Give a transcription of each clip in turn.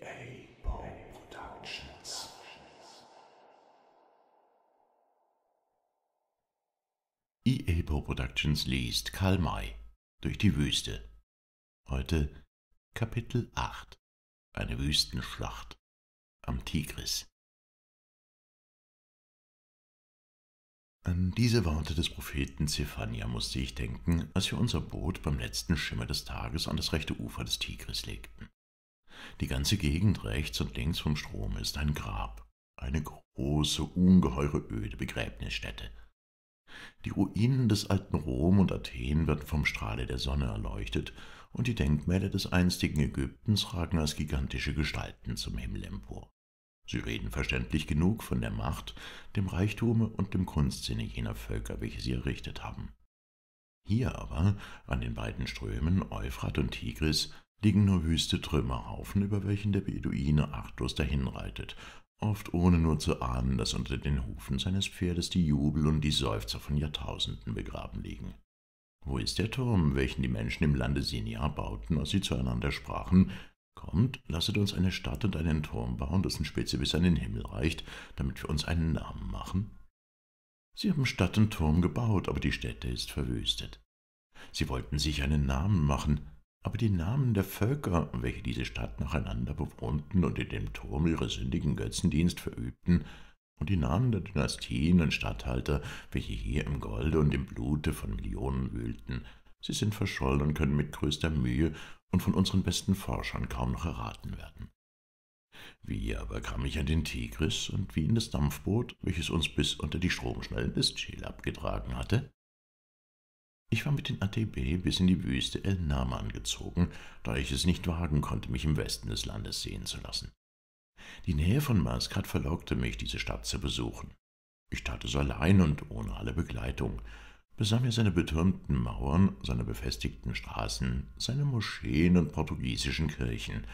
PA Productions. EA Pro Productions liest Karl May durch die Wüste. Heute Kapitel 8 Eine Wüstenschlacht am Tigris. An diese Worte des Propheten Zephania musste ich denken, als wir unser Boot beim letzten Schimmer des Tages an das rechte Ufer des Tigris legten. Die ganze Gegend rechts und links vom Strom ist ein Grab, eine große, ungeheure öde Begräbnisstätte. Die Ruinen des alten Rom und Athen werden vom Strahle der Sonne erleuchtet, und die Denkmäler des einstigen Ägyptens ragen als gigantische Gestalten zum Himmel empor. Sie reden verständlich genug von der Macht, dem Reichtume und dem Kunstsinne jener Völker, welche sie errichtet haben. Hier aber, an den beiden Strömen Euphrat und Tigris, liegen nur wüste Trümmerhaufen, über welchen der Beduine achtlos dahinreitet, oft ohne nur zu ahnen, dass unter den Hufen seines Pferdes die Jubel und die Seufzer von Jahrtausenden begraben liegen. Wo ist der Turm, welchen die Menschen im Lande Sinia bauten, als sie zueinander sprachen, Kommt, lasset uns eine Stadt und einen Turm bauen, dessen Spitze bis an den Himmel reicht, damit wir uns einen Namen machen? Sie haben Stadt und Turm gebaut, aber die Stätte ist verwüstet. Sie wollten sich einen Namen machen, aber die Namen der Völker, welche diese Stadt nacheinander bewohnten und in dem Turm ihre sündigen Götzendienst verübten, und die Namen der Dynastien und Statthalter, welche hier im Golde und im Blute von Millionen wühlten, sie sind verschollen und können mit größter Mühe und von unseren besten Forschern kaum noch erraten werden. Wie aber kam ich an den Tigris und wie in das Dampfboot, welches uns bis unter die Stromschnellen des Chilab abgetragen hatte? Ich war mit den ATB bis in die Wüste El Naman gezogen, da ich es nicht wagen konnte, mich im Westen des Landes sehen zu lassen. Die Nähe von Maskat verlockte mich, diese Stadt zu besuchen. Ich tat es allein und ohne alle Begleitung, besah mir seine betürmten Mauern, seine befestigten Straßen, seine Moscheen und portugiesischen Kirchen,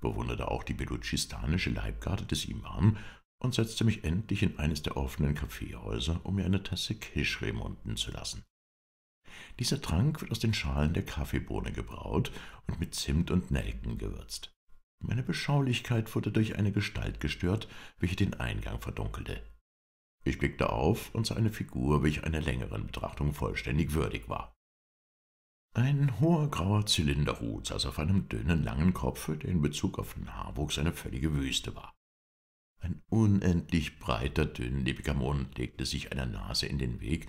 bewunderte auch die belutschistanische Leibgarde des Imam und setzte mich endlich in eines der offenen Kaffeehäuser, um mir eine Tasse Kisch munden zu lassen. Dieser Trank wird aus den Schalen der Kaffeebohne gebraut und mit Zimt und Nelken gewürzt. Meine Beschaulichkeit wurde durch eine Gestalt gestört, welche den Eingang verdunkelte. Ich blickte auf und sah eine Figur, welche einer längeren Betrachtung vollständig würdig war. Ein hoher grauer Zylinderhut saß auf einem dünnen, langen Kopfe, der in Bezug auf den Haarwuchs eine völlige Wüste war. Ein unendlich breiter, dünnlebiger Mund legte sich einer Nase in den Weg,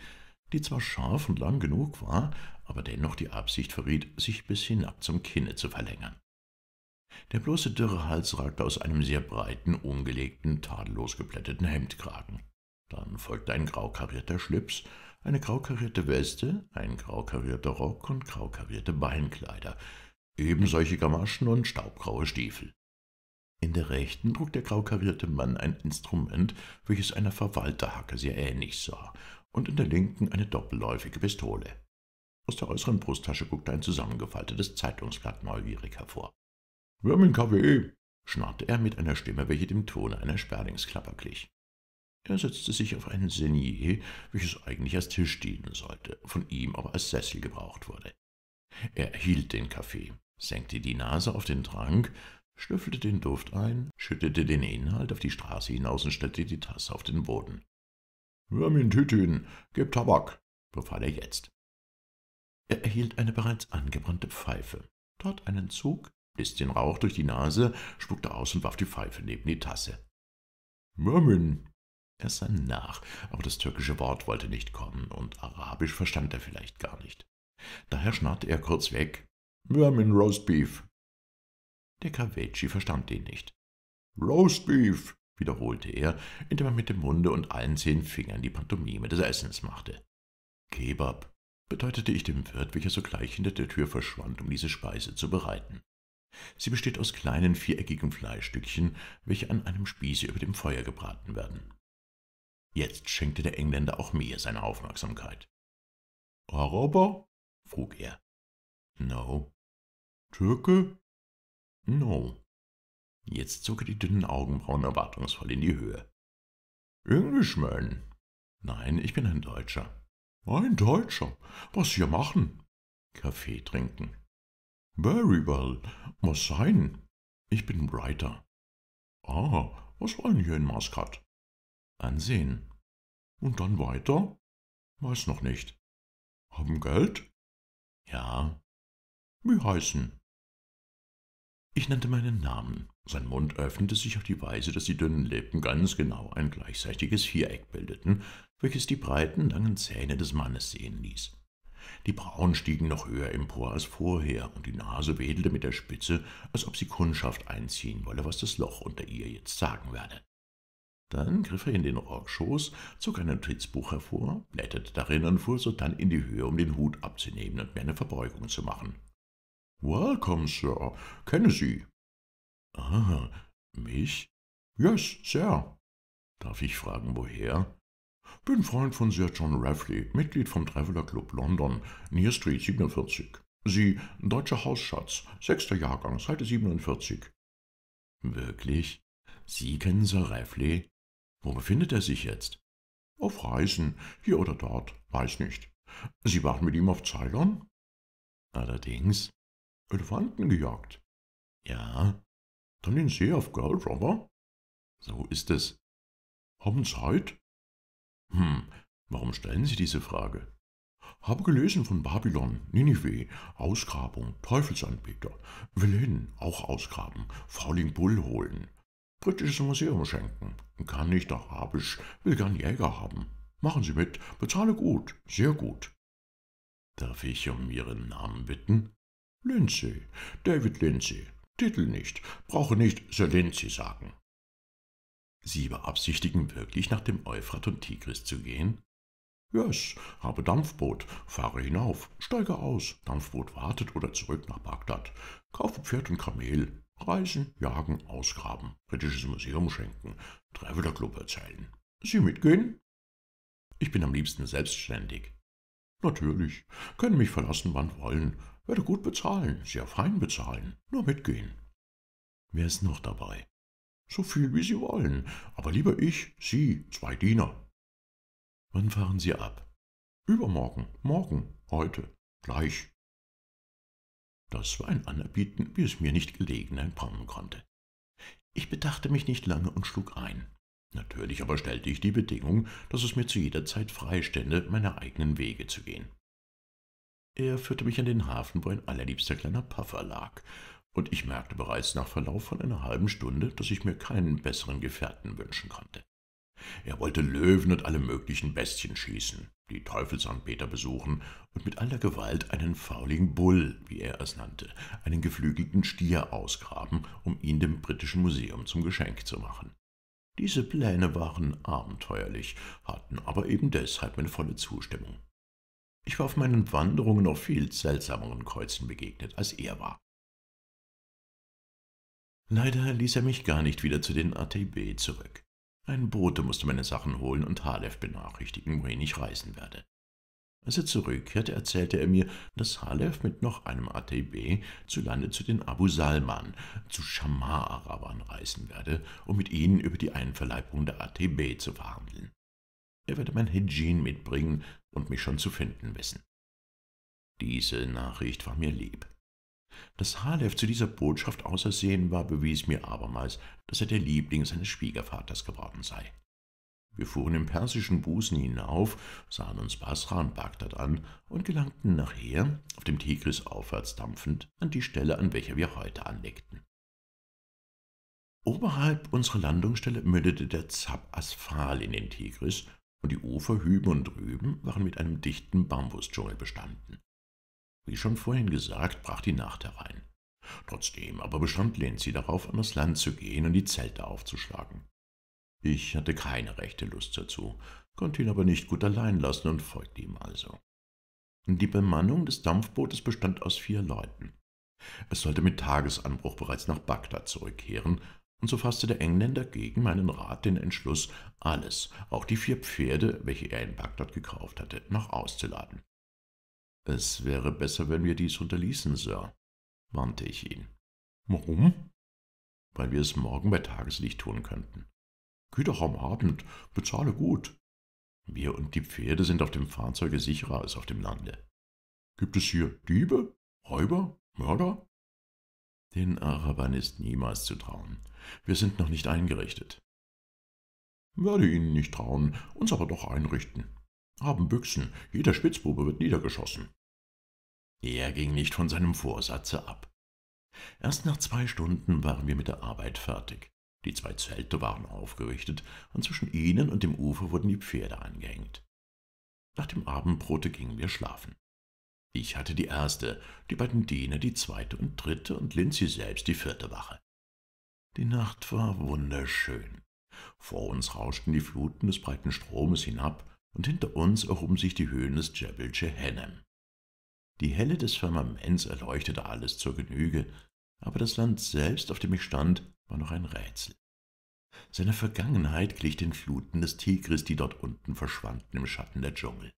die zwar scharf und lang genug war, aber dennoch die Absicht verriet, sich bis hinab zum Kinne zu verlängern. Der bloße dürre Hals ragte aus einem sehr breiten, umgelegten, tadellos geplätteten Hemdkragen. Dann folgte ein graukarierter Schlips, eine graukarierte Weste, ein graukarierter Rock und graukarierte Beinkleider, eben solche Gamaschen und staubgraue Stiefel. In der rechten trug der graukarierte Mann ein Instrument, welches einer Verwalterhacke sehr ähnlich sah, und in der linken eine doppelläufige Pistole. Aus der äußeren Brusttasche guckte ein zusammengefaltetes Zeitungsblatt neugierig hervor. »Wir haben einen Kaffee«, schnarrte er mit einer Stimme, welche dem Tone einer Sperlingsklapper glich. Er setzte sich auf einen Senier, welches eigentlich als Tisch dienen sollte, von ihm aber als Sessel gebraucht wurde. Er hielt den Kaffee, senkte die Nase auf den Trank, schnüffelte den Duft ein, schüttete den Inhalt auf die Straße hinaus und stellte die Tasse auf den Boden. Hör mir Tütün, gib Tabak, befahl er jetzt. Er erhielt eine bereits angebrannte Pfeife, tat einen Zug, blies den Rauch durch die Nase, spuckte aus und warf die Pfeife neben die Tasse. Mermin! Er sah nach, aber das türkische Wort wollte nicht kommen und Arabisch verstand er vielleicht gar nicht. Daher schnarrte er kurz weg. Roast Beef! Der Kavetschi verstand ihn nicht. Roast Beef! wiederholte er, indem er mit dem Munde und allen zehn Fingern die Pantomime des Essens machte. Kebab, bedeutete ich dem Wirt, welcher sogleich hinter der Tür verschwand, um diese Speise zu bereiten. Sie besteht aus kleinen viereckigen Fleischstückchen, welche an einem Spieße über dem Feuer gebraten werden. Jetzt schenkte der Engländer auch mir seine Aufmerksamkeit. Araber? frug er. No. Türke? No. Jetzt zog er die dünnen Augenbrauen erwartungsvoll in die Höhe. Englishman? Nein, ich bin ein Deutscher. Ein Deutscher? Was hier machen? Kaffee trinken. Very well. Was sein? Ich bin Writer. Ah, was wollen hier in Maskat? Ansehen. Und dann weiter? Weiß noch nicht. Haben Geld? Ja. Wie heißen? Ich nannte meinen Namen. Sein Mund öffnete sich auf die Weise, dass die dünnen Lippen ganz genau ein gleichseitiges Viereck bildeten, welches die breiten, langen Zähne des Mannes sehen ließ. Die Brauen stiegen noch höher empor als vorher, und die Nase wedelte mit der Spitze, als ob sie Kundschaft einziehen wolle, was das Loch unter ihr jetzt sagen werde. Dann griff er in den Rockschoß, zog ein Notizbuch hervor, blätterte darin und fuhr sodann in die Höhe, um den Hut abzunehmen und mir eine Verbeugung zu machen. Welcome, Sir. Kenne Sie, Ah, mich? Yes, Sir. Darf ich fragen, woher? Bin Freund von Sir John Raffley, Mitglied vom Traveller Club London, Near Street 47. Sie, deutscher Hausschatz, sechster Jahrgang, Seite 47. Wirklich? Sie kennen Sir Raffley? Wo befindet er sich jetzt? Auf Reisen, hier oder dort, weiß nicht. Sie waren mit ihm auf Ceylon? Allerdings. Elefanten gejagt. Ja, dann den See auf Gold, Robber? So ist es. Haben Zeit? Hm, warum stellen Sie diese Frage? Habe gelesen von Babylon, Ninive, Ausgrabung, Teufelsanbieter, will hin, auch ausgraben, Fauling Bull holen, britisches Museum schenken, kann nicht arabisch, will gern Jäger haben. Machen Sie mit, bezahle gut, sehr gut. Darf ich um Ihren Namen bitten? Lindsay, David Lindsay, Titel nicht, brauche nicht Sir Lindsay sagen. Sie beabsichtigen wirklich, nach dem Euphrat und Tigris zu gehen? Yes, habe Dampfboot, fahre hinauf, steige aus, Dampfboot wartet oder zurück nach Bagdad, kaufe Pferd und Kamel, reisen, jagen, ausgraben, britisches Museum schenken, Traveler Club erzählen. Sie mitgehen? Ich bin am liebsten selbstständig. Natürlich, können mich verlassen, wann wollen, werde gut bezahlen, sehr fein bezahlen. Nur mitgehen. Wer ist noch dabei? So viel, wie Sie wollen, aber lieber ich, Sie, zwei Diener. Wann fahren Sie ab? Übermorgen, morgen, heute, gleich. Das war ein Anerbieten, wie es mir nicht gelegen entkommen konnte. Ich bedachte mich nicht lange und schlug ein. Natürlich aber stellte ich die Bedingung, dass es mir zu jeder Zeit freistände, meine eigenen Wege zu gehen. Er führte mich an den Hafen, wo ein allerliebster kleiner Puffer lag, und ich merkte bereits nach Verlauf von einer halben Stunde, dass ich mir keinen besseren Gefährten wünschen konnte. Er wollte Löwen und alle möglichen Bestien schießen, die Teufelsanbeter besuchen und mit aller Gewalt einen fauligen Bull, wie er es nannte, einen geflügelten Stier ausgraben, um ihn dem Britischen Museum zum Geschenk zu machen. Diese Pläne waren abenteuerlich, hatten aber eben deshalb meine volle Zustimmung. Ich war auf meinen Wanderungen noch viel seltsameren Kreuzen begegnet, als er war. Leider ließ er mich gar nicht wieder zu den ATB zurück. Ein Bote musste meine Sachen holen und Halef benachrichtigen, wohin ich reisen werde. Als er zurückkehrte, erzählte er mir, dass Halef mit noch einem ATB zu Lande zu den Abu Salman, zu Schamar-Arabern reisen werde, um mit ihnen über die Einverleibung der ATB zu verhandeln. Er werde mein Hedjin mitbringen, und mich schon zu finden wissen. Diese Nachricht war mir lieb. Dass Harlev zu dieser Botschaft ausersehen war, bewies mir abermals, dass er der Liebling seines Schwiegervaters geworden sei. Wir fuhren im persischen Busen hinauf, sahen uns Basra und Bagdad an und gelangten nachher, auf dem Tigris aufwärts dampfend, an die Stelle, an welcher wir heute anlegten. Oberhalb unserer Landungsstelle mündete der Zab Asphal in den Tigris und die Ufer hüben und drüben waren mit einem dichten Bambusdschungel bestanden. Wie schon vorhin gesagt, brach die Nacht herein. Trotzdem aber bestand Lenzi darauf, an das Land zu gehen und die Zelte aufzuschlagen. Ich hatte keine rechte Lust dazu, konnte ihn aber nicht gut allein lassen und folgte ihm also. Die Bemannung des Dampfbootes bestand aus vier Leuten. Es sollte mit Tagesanbruch bereits nach Bagdad zurückkehren, und so fasste der Engländer gegen meinen Rat den Entschluss, alles, auch die vier Pferde, welche er in Bagdad gekauft hatte, noch auszuladen. Es wäre besser, wenn wir dies unterließen, Sir, warnte ich ihn. Warum? Weil wir es morgen bei Tageslicht tun könnten. Geh doch am Abend, bezahle gut. Wir und die Pferde sind auf dem Fahrzeuge sicherer als auf dem Lande. Gibt es hier Diebe, Räuber, Mörder? Den Arabern ist niemals zu trauen. Wir sind noch nicht eingerichtet. Werde Ihnen nicht trauen, uns aber doch einrichten. Haben Büchsen, jeder Spitzbube wird niedergeschossen. Er ging nicht von seinem Vorsatze ab. Erst nach zwei Stunden waren wir mit der Arbeit fertig. Die zwei Zelte waren aufgerichtet und zwischen ihnen und dem Ufer wurden die Pferde angehängt. Nach dem Abendbrote gingen wir schlafen. Ich hatte die erste, die beiden Diener die zweite und dritte und Lindsay selbst die vierte Wache. Die Nacht war wunderschön. Vor uns rauschten die Fluten des breiten Stromes hinab und hinter uns erhoben sich die Höhen des Jebel Jehennem. Die Helle des Firmaments erleuchtete alles zur Genüge, aber das Land selbst, auf dem ich stand, war noch ein Rätsel. Seine Vergangenheit glich den Fluten des Tigris, die dort unten verschwanden im Schatten der Dschungel.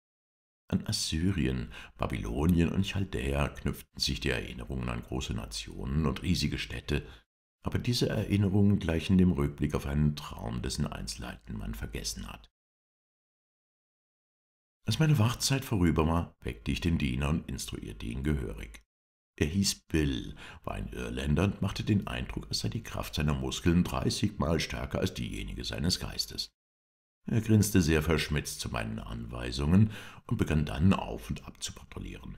An Assyrien, Babylonien und Chaldäa knüpften sich die Erinnerungen an große Nationen und riesige Städte, aber diese Erinnerungen gleichen dem Rückblick auf einen Traum, dessen Einzelheiten man vergessen hat. Als meine Wachzeit vorüber war, weckte ich den Diener und instruierte ihn gehörig. Er hieß Bill, war ein Irländer und machte den Eindruck, als sei die Kraft seiner Muskeln dreißigmal stärker als diejenige seines Geistes. Er grinste sehr verschmitzt zu meinen Anweisungen und begann dann auf und ab zu patrouillieren.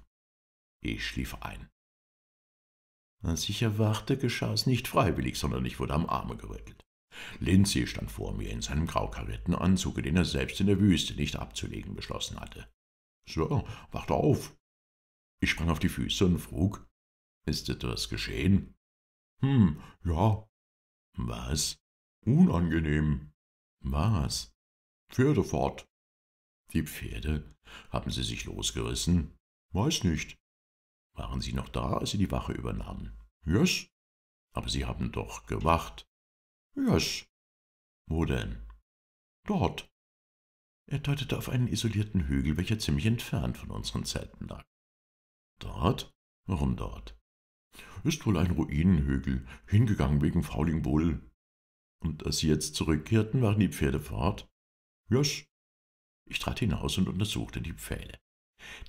Ich schlief ein. Als ich erwachte, geschah es nicht freiwillig, sondern ich wurde am Arme gerüttelt. Lindsay stand vor mir in seinem graukaretten Anzug, den er selbst in der Wüste nicht abzulegen beschlossen hatte. Sir, wacht auf! Ich sprang auf die Füße und frug, ist etwas geschehen? Hm, ja. Was? Unangenehm. Was? Pferde fort. Die Pferde? Haben sie sich losgerissen? Weiß nicht. Waren Sie noch da, als Sie die Wache übernahmen? Yes. Aber Sie haben doch gewacht. Yes. Wo denn? Dort. Er deutete auf einen isolierten Hügel, welcher ziemlich entfernt von unseren Zelten lag. Dort? Warum dort? Ist wohl ein Ruinenhügel, hingegangen wegen Fauling Bull. Und als sie jetzt zurückkehrten, waren die Pferde fort? Yes. Ich trat hinaus und untersuchte die Pfähle.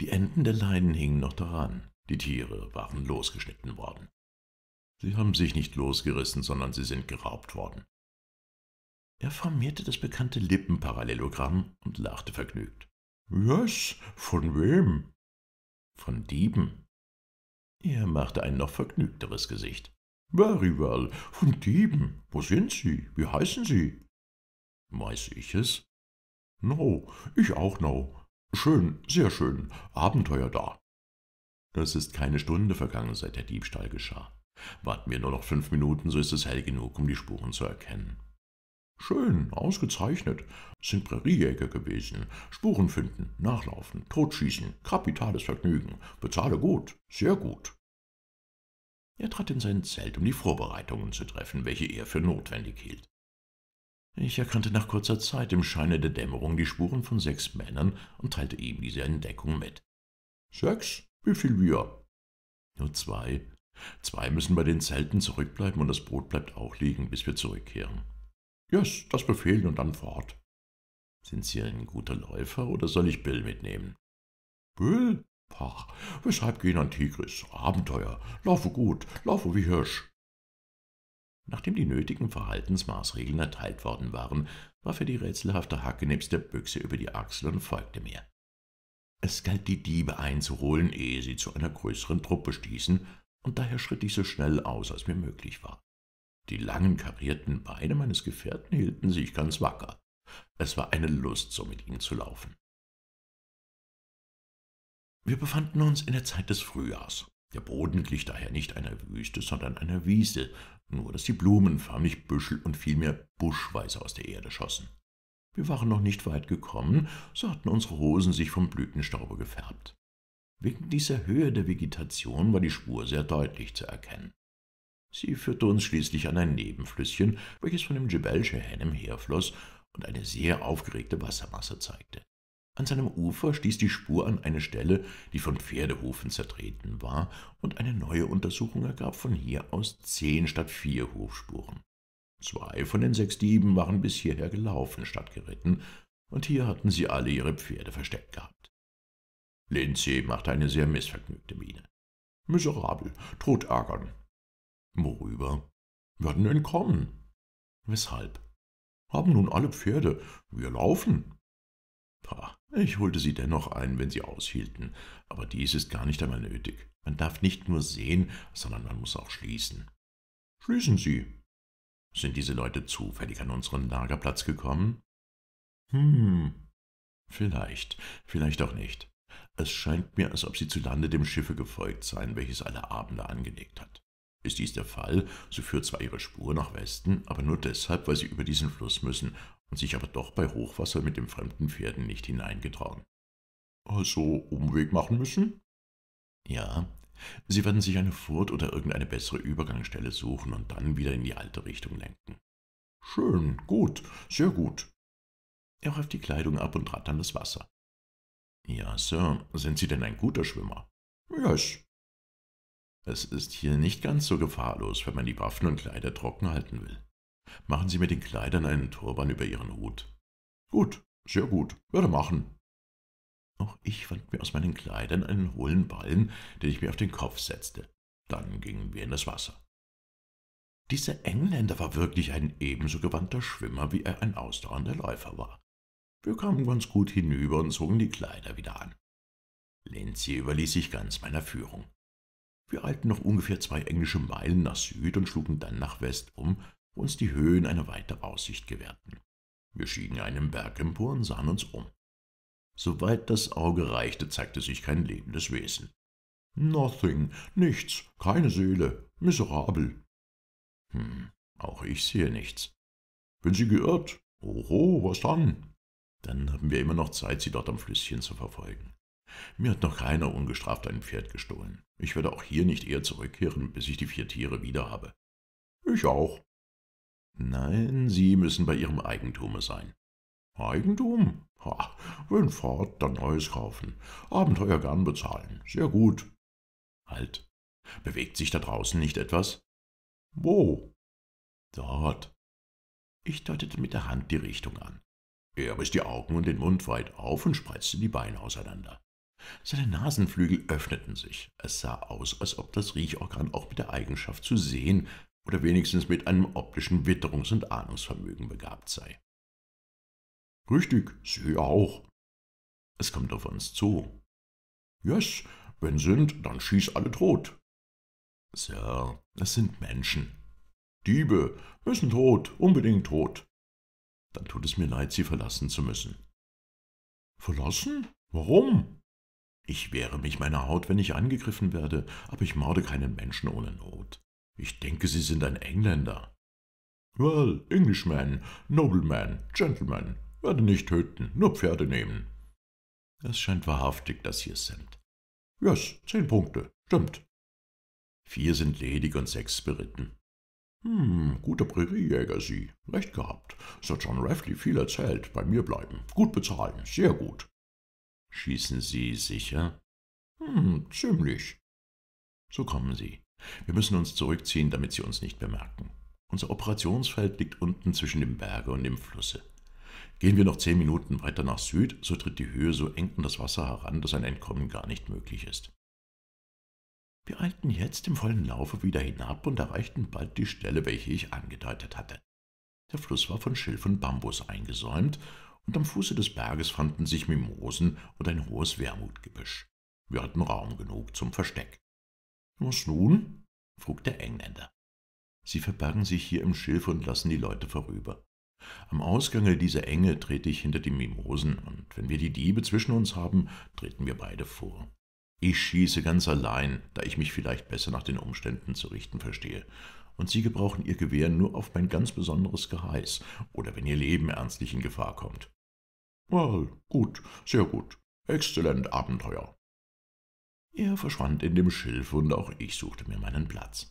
Die Enden der Leinen hingen noch daran. Die Tiere waren losgeschnitten worden. Sie haben sich nicht losgerissen, sondern sie sind geraubt worden. Er formierte das bekannte Lippenparallelogramm und lachte vergnügt. Was? Von wem? Von Dieben. Er machte ein noch vergnügteres Gesicht. Very well. von Dieben. Wo sind Sie? Wie heißen Sie? Weiß ich es? No, ich auch no. Schön, sehr schön. Abenteuer da. Es ist keine Stunde vergangen, seit der Diebstahl geschah. Warten wir nur noch fünf Minuten, so ist es hell genug, um die Spuren zu erkennen. Schön, ausgezeichnet. Es sind Präriejäger gewesen. Spuren finden, nachlaufen, totschießen, kapitales Vergnügen. Bezahle gut, sehr gut. Er trat in sein Zelt, um die Vorbereitungen zu treffen, welche er für notwendig hielt. Ich erkannte nach kurzer Zeit im Scheine der Dämmerung die Spuren von sechs Männern und teilte ihm diese Entdeckung mit. Sechs? Wie viel wir? Nur zwei. Zwei müssen bei den Zelten zurückbleiben und das Boot bleibt auch liegen, bis wir zurückkehren. Yes, das befehlen und dann fort. Sind Sie ein guter Läufer oder soll ich Bill mitnehmen? Bill? Pach, weshalb gehen an Tigris? Abenteuer. Laufe gut, laufe wie Hirsch. Nachdem die nötigen Verhaltensmaßregeln erteilt worden waren, warf er die rätselhafte Hacke nebst der Büchse über die Achsel und folgte mir. Es galt, die Diebe einzuholen, ehe sie zu einer größeren Truppe stießen, und daher schritt ich so schnell aus, als mir möglich war. Die langen karierten Beine meines Gefährten hielten sich ganz wacker. Es war eine Lust, so mit ihm zu laufen. Wir befanden uns in der Zeit des Frühjahrs. Der Boden glich daher nicht einer Wüste, sondern einer Wiese, nur dass die Blumen förmlich Büschel und vielmehr buschweise aus der Erde schossen. Wir waren noch nicht weit gekommen, so hatten unsere Hosen sich vom Blütenstaube gefärbt. Wegen dieser Höhe der Vegetation war die Spur sehr deutlich zu erkennen. Sie führte uns schließlich an ein Nebenflüsschen, welches von dem Djebel-Schehenem herfloss und eine sehr aufgeregte Wassermasse zeigte. An seinem Ufer stieß die Spur an eine Stelle, die von Pferdehufen zertreten war, und eine neue Untersuchung ergab von hier aus zehn statt vier Hufspuren. Zwei von den sechs Dieben waren bis hierher gelaufen statt geritten, und hier hatten sie alle ihre Pferde versteckt gehabt. Lindsay machte eine sehr missvergnügte Miene. Miserabel, tot ärgern. Worüber? Werden entkommen. Weshalb? Haben nun alle Pferde. Wir laufen. Pah, ich holte sie dennoch ein, wenn sie aushielten, aber dies ist gar nicht einmal nötig. Man darf nicht nur sehen, sondern man muss auch schließen. Schließen Sie, sind diese Leute zufällig an unseren Lagerplatz gekommen? Hm, vielleicht, vielleicht auch nicht. Es scheint mir, als ob sie zu Lande dem Schiffe gefolgt seien, welches alle Abende angelegt hat. Ist dies der Fall, so führt zwar ihre Spur nach Westen, aber nur deshalb, weil sie über diesen Fluss müssen und sich aber doch bei Hochwasser mit den fremden Pferden nicht hineingetrauen. Also Umweg machen müssen? Ja, Sie werden sich eine Furt oder irgendeine bessere Übergangsstelle suchen und dann wieder in die alte Richtung lenken. Schön, gut, sehr gut. Er reift die Kleidung ab und trat an das Wasser. Ja, Sir, sind Sie denn ein guter Schwimmer? Yes. Es ist hier nicht ganz so gefahrlos, wenn man die Waffen und Kleider trocken halten will. Machen Sie mit den Kleidern einen Turban über Ihren Hut. Gut, sehr gut, würde machen. Auch ich fand mir aus meinen Kleidern einen hohlen Ballen, den ich mir auf den Kopf setzte. Dann gingen wir in das Wasser. Dieser Engländer war wirklich ein ebenso gewandter Schwimmer, wie er ein ausdauernder Läufer war. Wir kamen ganz gut hinüber und zogen die Kleider wieder an. Lenzi überließ sich ganz meiner Führung. Wir eilten noch ungefähr zwei englische Meilen nach Süd und schlugen dann nach West um, wo uns die Höhen eine weite Aussicht gewährten. Wir stiegen einen Berg empor und sahen uns um. Soweit das Auge reichte, zeigte sich kein lebendes Wesen. Nothing, nichts, keine Seele, miserabel. Hm, auch ich sehe nichts. Bin sie geirrt? Oho, was dann? Dann haben wir immer noch Zeit, sie dort am Flüsschen zu verfolgen. Mir hat noch keiner ungestraft ein Pferd gestohlen. Ich werde auch hier nicht eher zurückkehren, bis ich die vier Tiere wieder habe. Ich auch. Nein, sie müssen bei ihrem Eigentume sein. Eigentum? Ha, wenn fort, dann neues kaufen. Abenteuer gern bezahlen. Sehr gut. Halt. Bewegt sich da draußen nicht etwas? Wo? Dort. Ich deutete mit der Hand die Richtung an. Er riss die Augen und den Mund weit auf und spreizte die Beine auseinander. Seine Nasenflügel öffneten sich. Es sah aus, als ob das Riechorgan auch mit der Eigenschaft zu sehen oder wenigstens mit einem optischen Witterungs- und Ahnungsvermögen begabt sei. Richtig, Sie auch. Es kommt auf uns zu. Yes, wenn sind, dann schieß alle tot. Sir, es sind Menschen. Diebe müssen tot, unbedingt tot. Dann tut es mir leid, Sie verlassen zu müssen. Verlassen? Warum? Ich wehre mich meiner Haut, wenn ich angegriffen werde, aber ich morde keinen Menschen ohne Not. Ich denke, Sie sind ein Engländer. Well, Englishman, Nobleman, Gentleman, werde nicht töten, nur Pferde nehmen. Es scheint wahrhaftig, dass hier sind. Yes, zehn Punkte, stimmt. Vier sind ledig und sechs beritten. Hm, guter Präriejäger Sie. Recht gehabt. Sir John Raffley viel erzählt. Bei mir bleiben. Gut bezahlen. Sehr gut. Schießen Sie sicher? Hm, ziemlich. So kommen Sie. Wir müssen uns zurückziehen, damit Sie uns nicht bemerken. Unser Operationsfeld liegt unten zwischen dem Berge und dem Flusse. Gehen wir noch zehn Minuten weiter nach Süd, so tritt die Höhe so eng an das Wasser heran, dass ein Entkommen gar nicht möglich ist. Wir eilten jetzt im vollen Laufe wieder hinab und erreichten bald die Stelle, welche ich angedeutet hatte. Der Fluss war von Schilf und Bambus eingesäumt, und am Fuße des Berges fanden sich Mimosen und ein hohes Wermutgebüsch. Wir hatten Raum genug zum Versteck. Was nun? frug der Engländer. Sie verbergen sich hier im Schilf und lassen die Leute vorüber. Am Ausgange dieser Enge trete ich hinter die Mimosen, und wenn wir die Diebe zwischen uns haben, treten wir beide vor. Ich schieße ganz allein, da ich mich vielleicht besser nach den Umständen zu richten verstehe, und Sie gebrauchen Ihr Gewehr nur auf mein ganz besonderes Geheiß oder wenn Ihr Leben ernstlich in Gefahr kommt. Well, gut, sehr gut. Exzellent Abenteuer. Er verschwand in dem Schilf und auch ich suchte mir meinen Platz.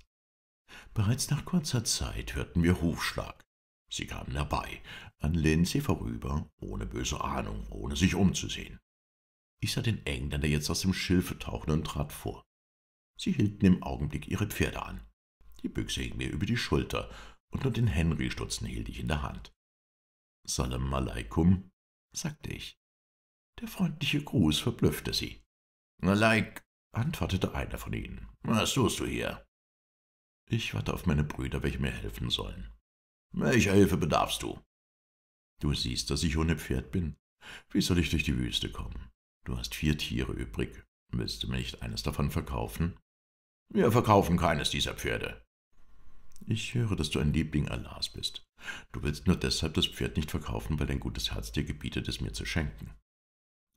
Bereits nach kurzer Zeit hörten wir Hufschlag. Sie kamen herbei, an Lindsay vorüber, ohne böse Ahnung, ohne sich umzusehen. Ich sah den Engländer jetzt aus dem Schilfe tauchen und trat vor. Sie hielten im Augenblick ihre Pferde an. Die Büchse hing mir über die Schulter und nur den Henry-Stutzen hielt ich in der Hand. Salam alaikum, sagte ich. Der freundliche Gruß verblüffte sie. Alaik, antwortete einer von ihnen. Was tust du hier? Ich warte auf meine Brüder, welche mir helfen sollen. Welcher Hilfe bedarfst du? Du siehst, dass ich ohne Pferd bin. Wie soll ich durch die Wüste kommen? Du hast vier Tiere übrig. Willst du mir nicht eines davon verkaufen? Wir verkaufen keines dieser Pferde. Ich höre, dass du ein Liebling Allahs bist. Du willst nur deshalb das Pferd nicht verkaufen, weil dein gutes Herz dir gebietet, es mir zu schenken.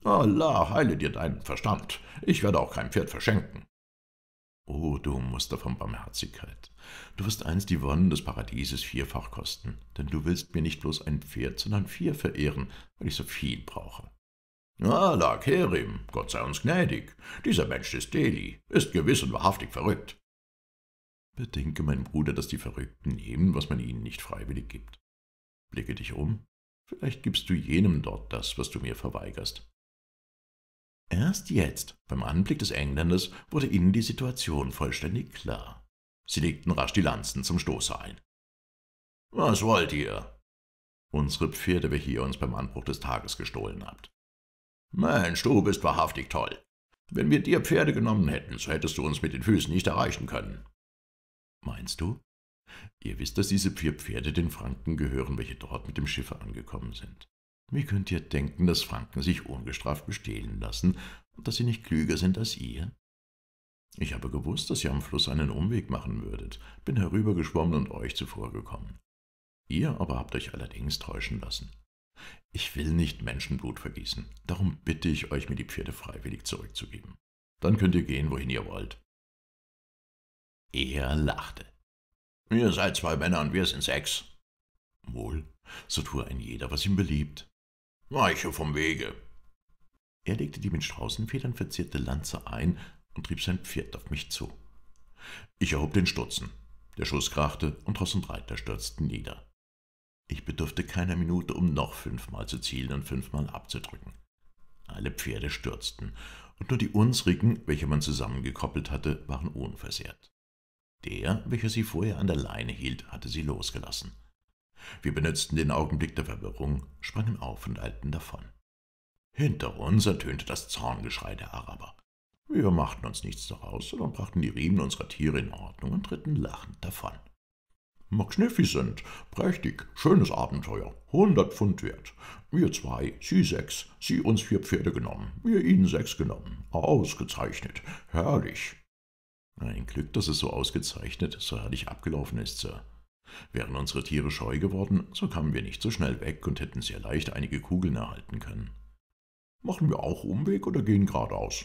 Allah, heile dir deinen Verstand. Ich werde auch kein Pferd verschenken. O oh, du Muster von Barmherzigkeit, du wirst einst die Wonnen des Paradieses vierfach kosten, denn du willst mir nicht bloß ein Pferd, sondern vier verehren, weil ich so viel brauche. Allah Kerim, Gott sei uns gnädig, dieser Mensch ist Deli, ist gewiss und wahrhaftig verrückt. Bedenke, mein Bruder, dass die Verrückten nehmen, was man ihnen nicht freiwillig gibt. Blicke dich um, vielleicht gibst du jenem dort das, was du mir verweigerst. Erst jetzt, beim Anblick des Engländers, wurde ihnen die Situation vollständig klar. Sie legten rasch die Lanzen zum Stoße ein. Was wollt ihr? Unsere Pferde, welche ihr uns beim Anbruch des Tages gestohlen habt. Mensch, du bist wahrhaftig toll. Wenn wir dir Pferde genommen hätten, so hättest du uns mit den Füßen nicht erreichen können. Meinst du? Ihr wisst, dass diese vier Pferde den Franken gehören, welche dort mit dem Schiffe angekommen sind. Wie könnt ihr denken, dass Franken sich ungestraft bestehlen lassen und dass sie nicht klüger sind als ihr? Ich habe gewusst, dass ihr am Fluss einen Umweg machen würdet, bin herübergeschwommen und euch zuvorgekommen. Ihr aber habt euch allerdings täuschen lassen. Ich will nicht Menschenblut vergießen, darum bitte ich euch, mir die Pferde freiwillig zurückzugeben. Dann könnt ihr gehen, wohin ihr wollt. Er lachte. Ihr seid zwei Männer und wir sind sechs. Wohl, so tue ein jeder, was ihm beliebt weiche vom Wege. Er legte die mit Straußenfedern verzierte Lanze ein und trieb sein Pferd auf mich zu. Ich erhob den Stutzen. Der Schuss krachte und Ross und Reiter stürzten nieder. Ich bedurfte keiner Minute, um noch fünfmal zu zielen und fünfmal abzudrücken. Alle Pferde stürzten, und nur die unsrigen, welche man zusammengekoppelt hatte, waren unversehrt. Der, welcher sie vorher an der Leine hielt, hatte sie losgelassen. Wir benutzten den Augenblick der Verwirrung, sprangen auf und eilten davon. Hinter uns ertönte das Zorngeschrei der Araber. Wir machten uns nichts daraus, sondern brachten die Riemen unserer Tiere in Ordnung und ritten lachend davon. Magnificent, prächtig, schönes Abenteuer, hundert Pfund wert. Wir zwei, Sie sechs, Sie uns vier Pferde genommen, wir Ihnen sechs genommen. Ausgezeichnet, herrlich. Ein Glück, dass es so ausgezeichnet, so herrlich abgelaufen ist, Sir. Wären unsere Tiere scheu geworden, so kamen wir nicht so schnell weg und hätten sehr leicht einige Kugeln erhalten können. Machen wir auch Umweg oder gehen geradeaus?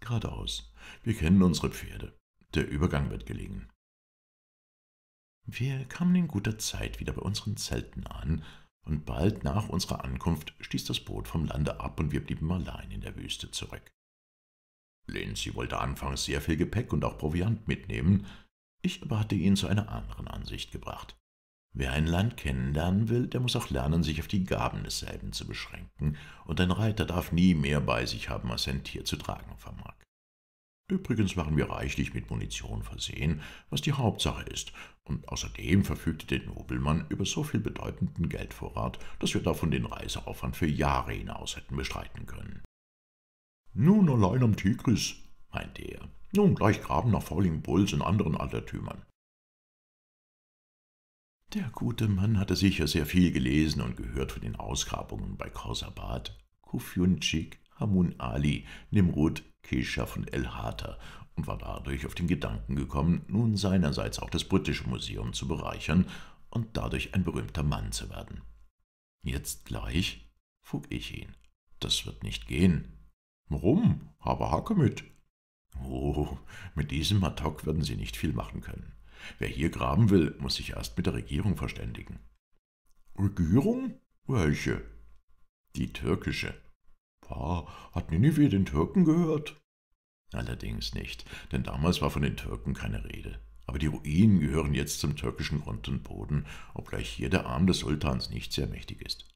Geradeaus. Wir kennen unsere Pferde. Der Übergang wird gelingen. Wir kamen in guter Zeit wieder bei unseren Zelten an, und bald nach unserer Ankunft stieß das Boot vom Lande ab und wir blieben allein in der Wüste zurück. Lindsay wollte anfangs sehr viel Gepäck und auch Proviant mitnehmen, ich aber hatte ihn zu einer anderen Ansicht gebracht. Wer ein Land kennenlernen will, der muss auch lernen, sich auf die Gaben desselben zu beschränken, und ein Reiter darf nie mehr bei sich haben, als ein Tier zu tragen vermag. Übrigens waren wir reichlich mit Munition versehen, was die Hauptsache ist, und außerdem verfügte der Nobelmann über so viel bedeutenden Geldvorrat, dass wir davon den Reiseaufwand für Jahre hinaus hätten bestreiten können. Nun allein am Tigris, meinte er, nun gleich graben nach fauligen Bulls und anderen Altertümern. Der gute Mann hatte sicher sehr viel gelesen und gehört von den Ausgrabungen bei Korsabad, Kufyunchik, Hamun Ali, Nimrud, Keshaf von El Hata und war dadurch auf den Gedanken gekommen, nun seinerseits auch das britische Museum zu bereichern und dadurch ein berühmter Mann zu werden. Jetzt gleich, frug ich ihn. Das wird nicht gehen. Warum? Habe Hacke mit. Oh, mit diesem ad werden Sie nicht viel machen können. Wer hier graben will, muss sich erst mit der Regierung verständigen. Regierung? Welche? Die türkische. Pah, hat Ninive den Türken gehört? Allerdings nicht, denn damals war von den Türken keine Rede. Aber die Ruinen gehören jetzt zum türkischen Grund und Boden, obgleich hier der Arm des Sultans nicht sehr mächtig ist.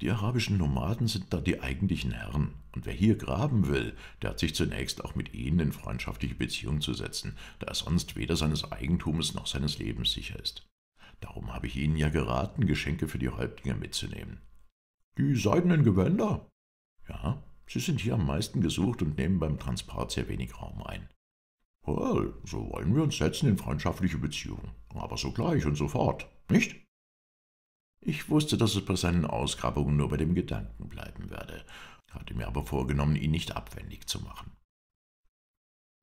Die arabischen Nomaden sind da die eigentlichen Herren, und wer hier graben will, der hat sich zunächst auch mit ihnen in freundschaftliche Beziehung zu setzen, da er sonst weder seines Eigentums noch seines Lebens sicher ist. Darum habe ich Ihnen ja geraten, Geschenke für die Häuptlinge mitzunehmen. Die seidenen Gewänder? Ja, sie sind hier am meisten gesucht und nehmen beim Transport sehr wenig Raum ein. Well, so wollen wir uns setzen in freundschaftliche Beziehung, aber sogleich und sofort, nicht? Ich wusste, dass es bei seinen Ausgrabungen nur bei dem Gedanken bleiben werde, hatte mir aber vorgenommen, ihn nicht abwendig zu machen.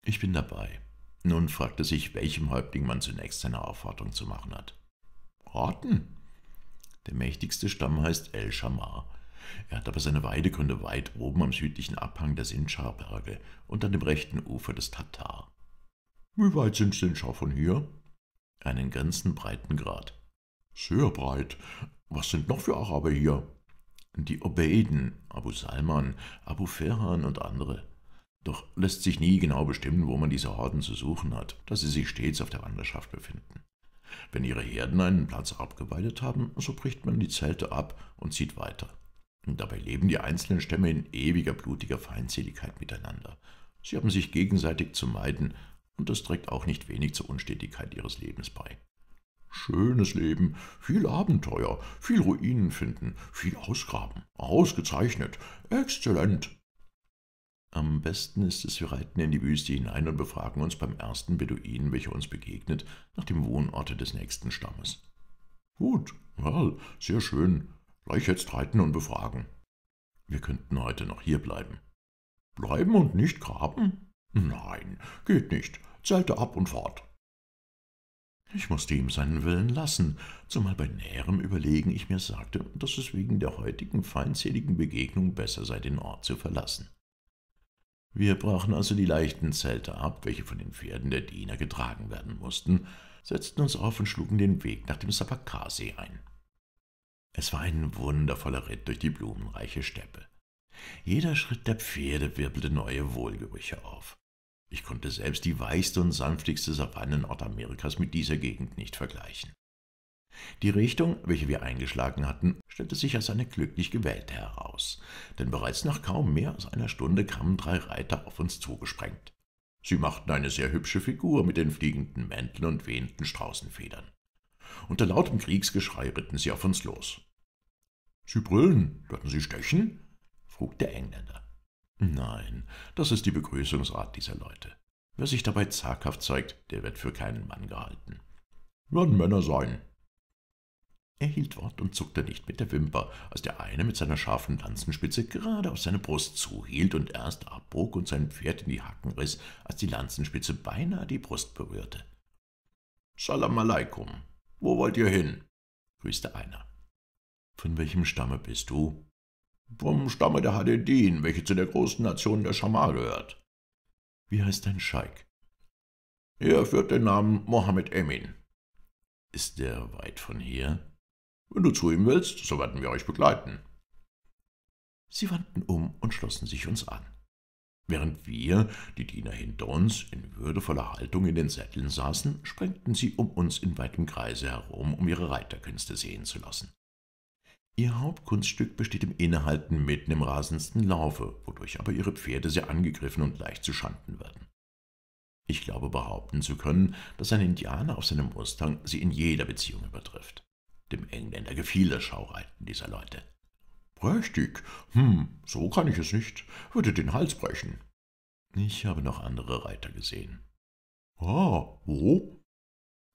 Ich bin dabei. Nun fragte sich, welchem Häuptling man zunächst seine Aufforderung zu machen hat. Horten. Der mächtigste Stamm heißt El Shamar. Er hat aber seine Weidegründe weit oben am südlichen Abhang der Sinjar-Berge und an dem rechten Ufer des Tatar. Wie weit sind Sinjar von hier? Einen ganzen breiten Grad. Sehr breit, was sind noch für Araber hier? Die Obeiden, Abu Salman, Abu Ferhan und andere. Doch lässt sich nie genau bestimmen, wo man diese Horden zu suchen hat, da sie sich stets auf der Wanderschaft befinden. Wenn ihre Herden einen Platz abgeweidet haben, so bricht man die Zelte ab und zieht weiter. Und dabei leben die einzelnen Stämme in ewiger blutiger Feindseligkeit miteinander. Sie haben sich gegenseitig zu meiden, und das trägt auch nicht wenig zur Unstetigkeit ihres Lebens bei. Schönes Leben, viel Abenteuer, viel Ruinen finden, viel Ausgraben. Ausgezeichnet, exzellent. Am besten ist es, wir reiten in die Wüste hinein und befragen uns beim ersten Beduinen, welcher uns begegnet, nach dem Wohnorte des nächsten Stammes. Gut, well, sehr schön. Gleich jetzt reiten und befragen. Wir könnten heute noch hier bleiben. Bleiben und nicht graben? Nein, geht nicht. Zelte ab und fort. Ich mußte ihm seinen Willen lassen, zumal bei näherem Überlegen ich mir sagte, dass es wegen der heutigen feindseligen Begegnung besser sei, den Ort zu verlassen. Wir brachen also die leichten Zelte ab, welche von den Pferden der Diener getragen werden mussten, setzten uns auf und schlugen den Weg nach dem Sabakasee ein. Es war ein wundervoller Ritt durch die blumenreiche Steppe. Jeder Schritt der Pferde wirbelte neue Wohlgerüche auf. Ich konnte selbst die weichste und sanftigste Savanne Nordamerikas mit dieser Gegend nicht vergleichen. Die Richtung, welche wir eingeschlagen hatten, stellte sich als eine glücklich gewählte heraus, denn bereits nach kaum mehr als einer Stunde kamen drei Reiter auf uns zugesprengt. Sie machten eine sehr hübsche Figur mit den fliegenden Mänteln und wehenden Straußenfedern. Unter lautem Kriegsgeschrei ritten sie auf uns los. Sie brüllen, werden sie stechen? frug der Engländer. Nein, das ist die Begrüßungsart dieser Leute. Wer sich dabei zaghaft zeigt, der wird für keinen Mann gehalten. Werden Männer sein. Er hielt Wort und zuckte nicht mit der Wimper, als der eine mit seiner scharfen Lanzenspitze gerade auf seine Brust zuhielt und erst abbog und sein Pferd in die Hacken riss, als die Lanzenspitze beinahe die Brust berührte. Salam alaikum, wo wollt ihr hin? grüßte einer. Von welchem Stamme bist du? vom Stamme der Hadedin, welche zu der großen Nation der Schamar gehört. Wie heißt dein Scheik? Er führt den Namen Mohammed Emin. Ist er weit von hier? Wenn du zu ihm willst, so werden wir euch begleiten. Sie wandten um und schlossen sich uns an. Während wir, die Diener hinter uns, in würdevoller Haltung in den Sätteln saßen, sprengten sie um uns in weitem Kreise herum, um ihre Reiterkünste sehen zu lassen. Ihr Hauptkunststück besteht im Innehalten mitten im rasendsten Laufe, wodurch aber ihre Pferde sehr angegriffen und leicht zu Schanden werden. Ich glaube behaupten zu können, dass ein Indianer auf seinem Mustang sie in jeder Beziehung übertrifft. Dem Engländer gefiel das Schaureiten dieser Leute. Prächtig. Hm, so kann ich es nicht. Würde den Hals brechen. Ich habe noch andere Reiter gesehen. Ah, wo?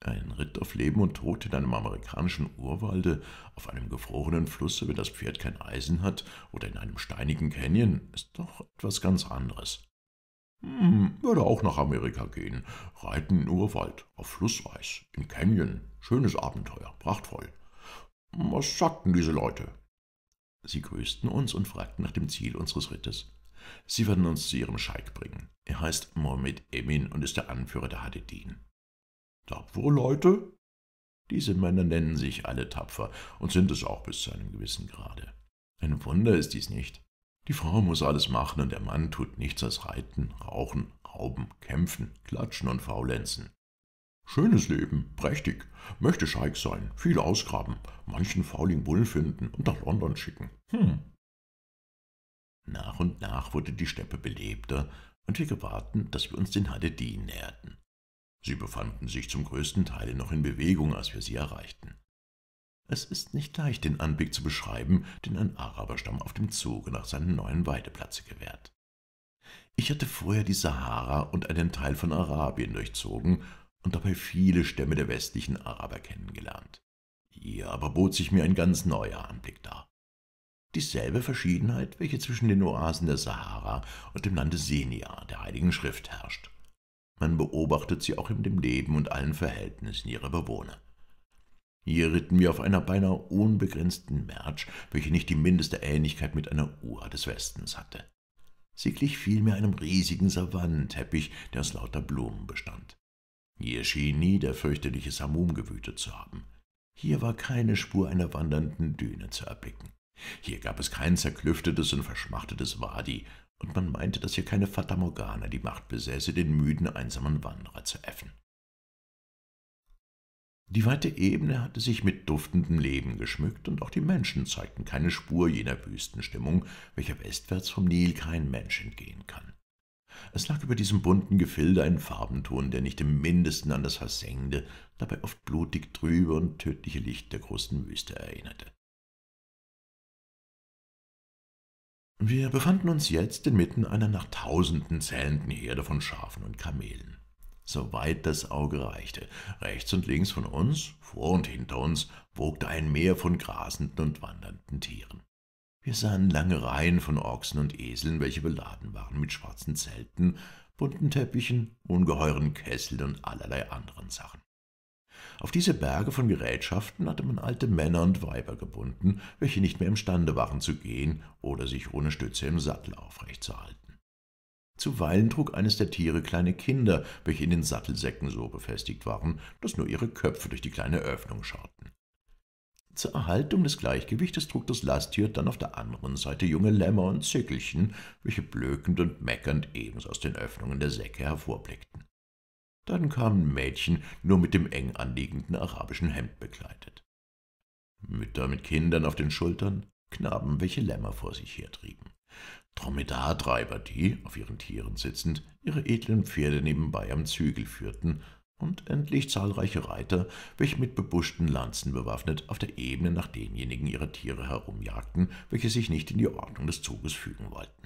Ein Ritt auf Leben und Tod in einem amerikanischen Urwalde, auf einem gefrorenen Flusse, wenn das Pferd kein Eisen hat, oder in einem steinigen Canyon, ist doch etwas ganz anderes. Hm, würde auch nach Amerika gehen. Reiten in Urwald, auf Flusseis, in Canyon. Schönes Abenteuer, prachtvoll. Hm, was sagten diese Leute? Sie grüßten uns und fragten nach dem Ziel unseres Rittes. Sie werden uns zu ihrem Scheik bringen. Er heißt Mohammed Emin und ist der Anführer der Hadedin. Tapfere Leute? Diese Männer nennen sich alle tapfer und sind es auch bis zu einem gewissen Grade. Ein Wunder ist dies nicht. Die Frau muss alles machen und der Mann tut nichts als reiten, rauchen, rauben, kämpfen, klatschen und faulenzen. Schönes Leben, prächtig, möchte Scheik sein, viel ausgraben, manchen fauligen Bullen finden und nach London schicken. Hm. Nach und nach wurde die Steppe belebter und wir gewahrten, dass wir uns den Hadedin näherten. Sie befanden sich zum größten Teil noch in Bewegung, als wir sie erreichten. Es ist nicht leicht, den Anblick zu beschreiben, den ein Araberstamm auf dem Zuge nach seinem neuen Weideplatze gewährt. Ich hatte vorher die Sahara und einen Teil von Arabien durchzogen und dabei viele Stämme der westlichen Araber kennengelernt. Hier aber bot sich mir ein ganz neuer Anblick dar. Dieselbe Verschiedenheit, welche zwischen den Oasen der Sahara und dem Lande Senia, der Heiligen Schrift, herrscht. Man beobachtet sie auch in dem Leben und allen Verhältnissen ihrer Bewohner. Hier ritten wir auf einer beinahe unbegrenzten Merch, welche nicht die mindeste Ähnlichkeit mit einer Uhr des Westens hatte. Sie glich vielmehr einem riesigen Savannenteppich, der aus lauter Blumen bestand. Hier schien nie der fürchterliche Samum gewütet zu haben. Hier war keine Spur einer wandernden Düne zu erblicken. Hier gab es kein zerklüftetes und verschmachtetes Wadi und man meinte, dass hier keine Fata Morgana die Macht besäße, den müden, einsamen Wanderer zu äffen. Die weite Ebene hatte sich mit duftendem Leben geschmückt, und auch die Menschen zeigten keine Spur jener Wüstenstimmung, welcher westwärts vom Nil kein Mensch entgehen kann. Es lag über diesem bunten Gefilde ein Farbenton, der nicht im mindesten an das Hassengde, dabei oft blutig trübe und tödliche Licht der großen Wüste erinnerte. Wir befanden uns jetzt inmitten einer nach tausenden zählenden Herde von Schafen und Kamelen. Soweit das Auge reichte, rechts und links von uns, vor und hinter uns, wogte ein Meer von grasenden und wandernden Tieren. Wir sahen lange Reihen von Ochsen und Eseln, welche beladen waren mit schwarzen Zelten, bunten Teppichen, ungeheuren Kesseln und allerlei anderen Sachen. Auf diese Berge von Gerätschaften hatte man alte Männer und Weiber gebunden, welche nicht mehr imstande waren zu gehen oder sich ohne Stütze im Sattel aufrechtzuhalten. Zuweilen trug eines der Tiere kleine Kinder, welche in den Sattelsäcken so befestigt waren, dass nur ihre Köpfe durch die kleine Öffnung schauten. Zur Erhaltung des Gleichgewichtes trug das Lasttier dann auf der anderen Seite junge Lämmer und Zickelchen, welche blökend und meckernd ebenso aus den Öffnungen der Säcke hervorblickten. Dann kamen Mädchen, nur mit dem eng anliegenden arabischen Hemd begleitet. Mütter mit Kindern auf den Schultern, Knaben, welche Lämmer vor sich hertrieben. Dromedartreiber, die, auf ihren Tieren sitzend, ihre edlen Pferde nebenbei am Zügel führten, und endlich zahlreiche Reiter, welche mit bebuschten Lanzen bewaffnet auf der Ebene nach denjenigen ihrer Tiere herumjagten, welche sich nicht in die Ordnung des Zuges fügen wollten.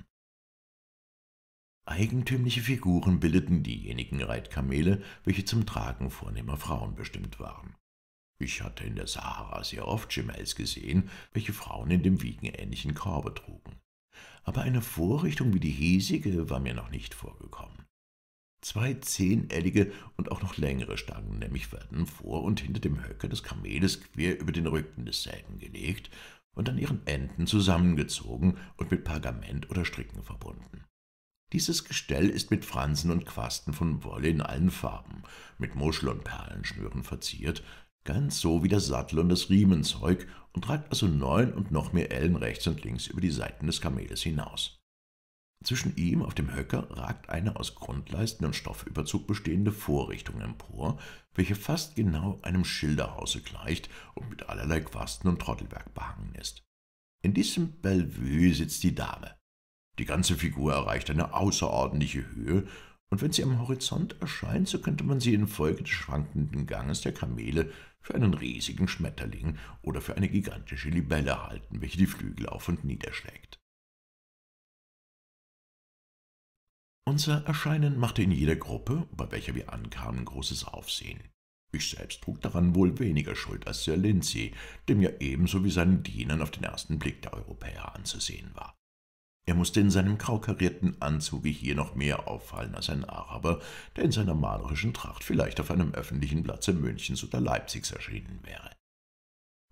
Eigentümliche Figuren bildeten diejenigen Reitkamele, welche zum Tragen vornehmer Frauen bestimmt waren. Ich hatte in der Sahara sehr oft Schemels gesehen, welche Frauen in dem wiegenähnlichen Korbe trugen. Aber eine Vorrichtung wie die hiesige war mir noch nicht vorgekommen. Zwei zehnellige und auch noch längere Stangen nämlich werden vor und hinter dem Höcker des Kameles quer über den Rücken desselben gelegt und an ihren Enden zusammengezogen und mit Pergament oder Stricken verbunden. Dieses Gestell ist mit Fransen und Quasten von Wolle in allen Farben, mit Muschel- und Perlenschnüren verziert, ganz so wie der Sattel und das Riemenzeug und tragt also neun und noch mehr Ellen rechts und links über die Seiten des Kameles hinaus. Zwischen ihm auf dem Höcker ragt eine aus Grundleisten und Stoffüberzug bestehende Vorrichtung empor, welche fast genau einem Schilderhause gleicht und mit allerlei Quasten und Trottelwerk behangen ist. In diesem Bellevue sitzt die Dame, die ganze Figur erreicht eine außerordentliche Höhe, und wenn sie am Horizont erscheint, so könnte man sie infolge des schwankenden Ganges der Kamele für einen riesigen Schmetterling oder für eine gigantische Libelle halten, welche die Flügel auf und niederschlägt. Unser Erscheinen machte in jeder Gruppe, bei welcher wir ankamen, großes Aufsehen. Ich selbst trug daran wohl weniger Schuld als Sir Lindsay, dem ja ebenso wie seinen Dienern auf den ersten Blick der Europäer anzusehen war. Er musste in seinem graukarierten Anzuge hier noch mehr auffallen als ein Araber, der in seiner malerischen Tracht vielleicht auf einem öffentlichen Platze Münchens oder Leipzigs erschienen wäre.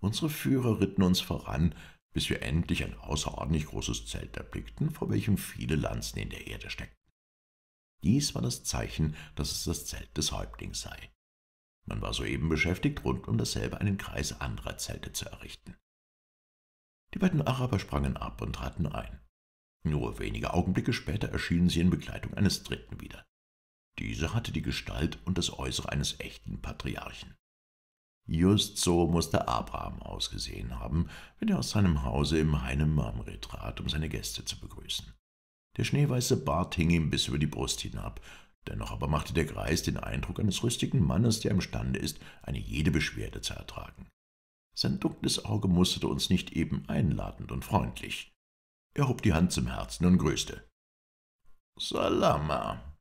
Unsere Führer ritten uns voran, bis wir endlich ein außerordentlich großes Zelt erblickten, vor welchem viele Lanzen in der Erde steckten. Dies war das Zeichen, dass es das Zelt des Häuptlings sei. Man war soeben beschäftigt, rund um dasselbe einen Kreis anderer Zelte zu errichten. Die beiden Araber sprangen ab und traten ein. Nur wenige Augenblicke später erschienen sie in Begleitung eines Dritten wieder. Diese hatte die Gestalt und das Äußere eines echten Patriarchen. Just so mußte Abraham ausgesehen haben, wenn er aus seinem Hause im Heinem Mamre trat, um seine Gäste zu begrüßen. Der schneeweiße Bart hing ihm bis über die Brust hinab, dennoch aber machte der Greis den Eindruck eines rüstigen Mannes, der imstande ist, eine jede Beschwerde zu ertragen. Sein dunkles Auge musterte uns nicht eben einladend und freundlich. Er hob die Hand zum Herzen und grüßte. Salama.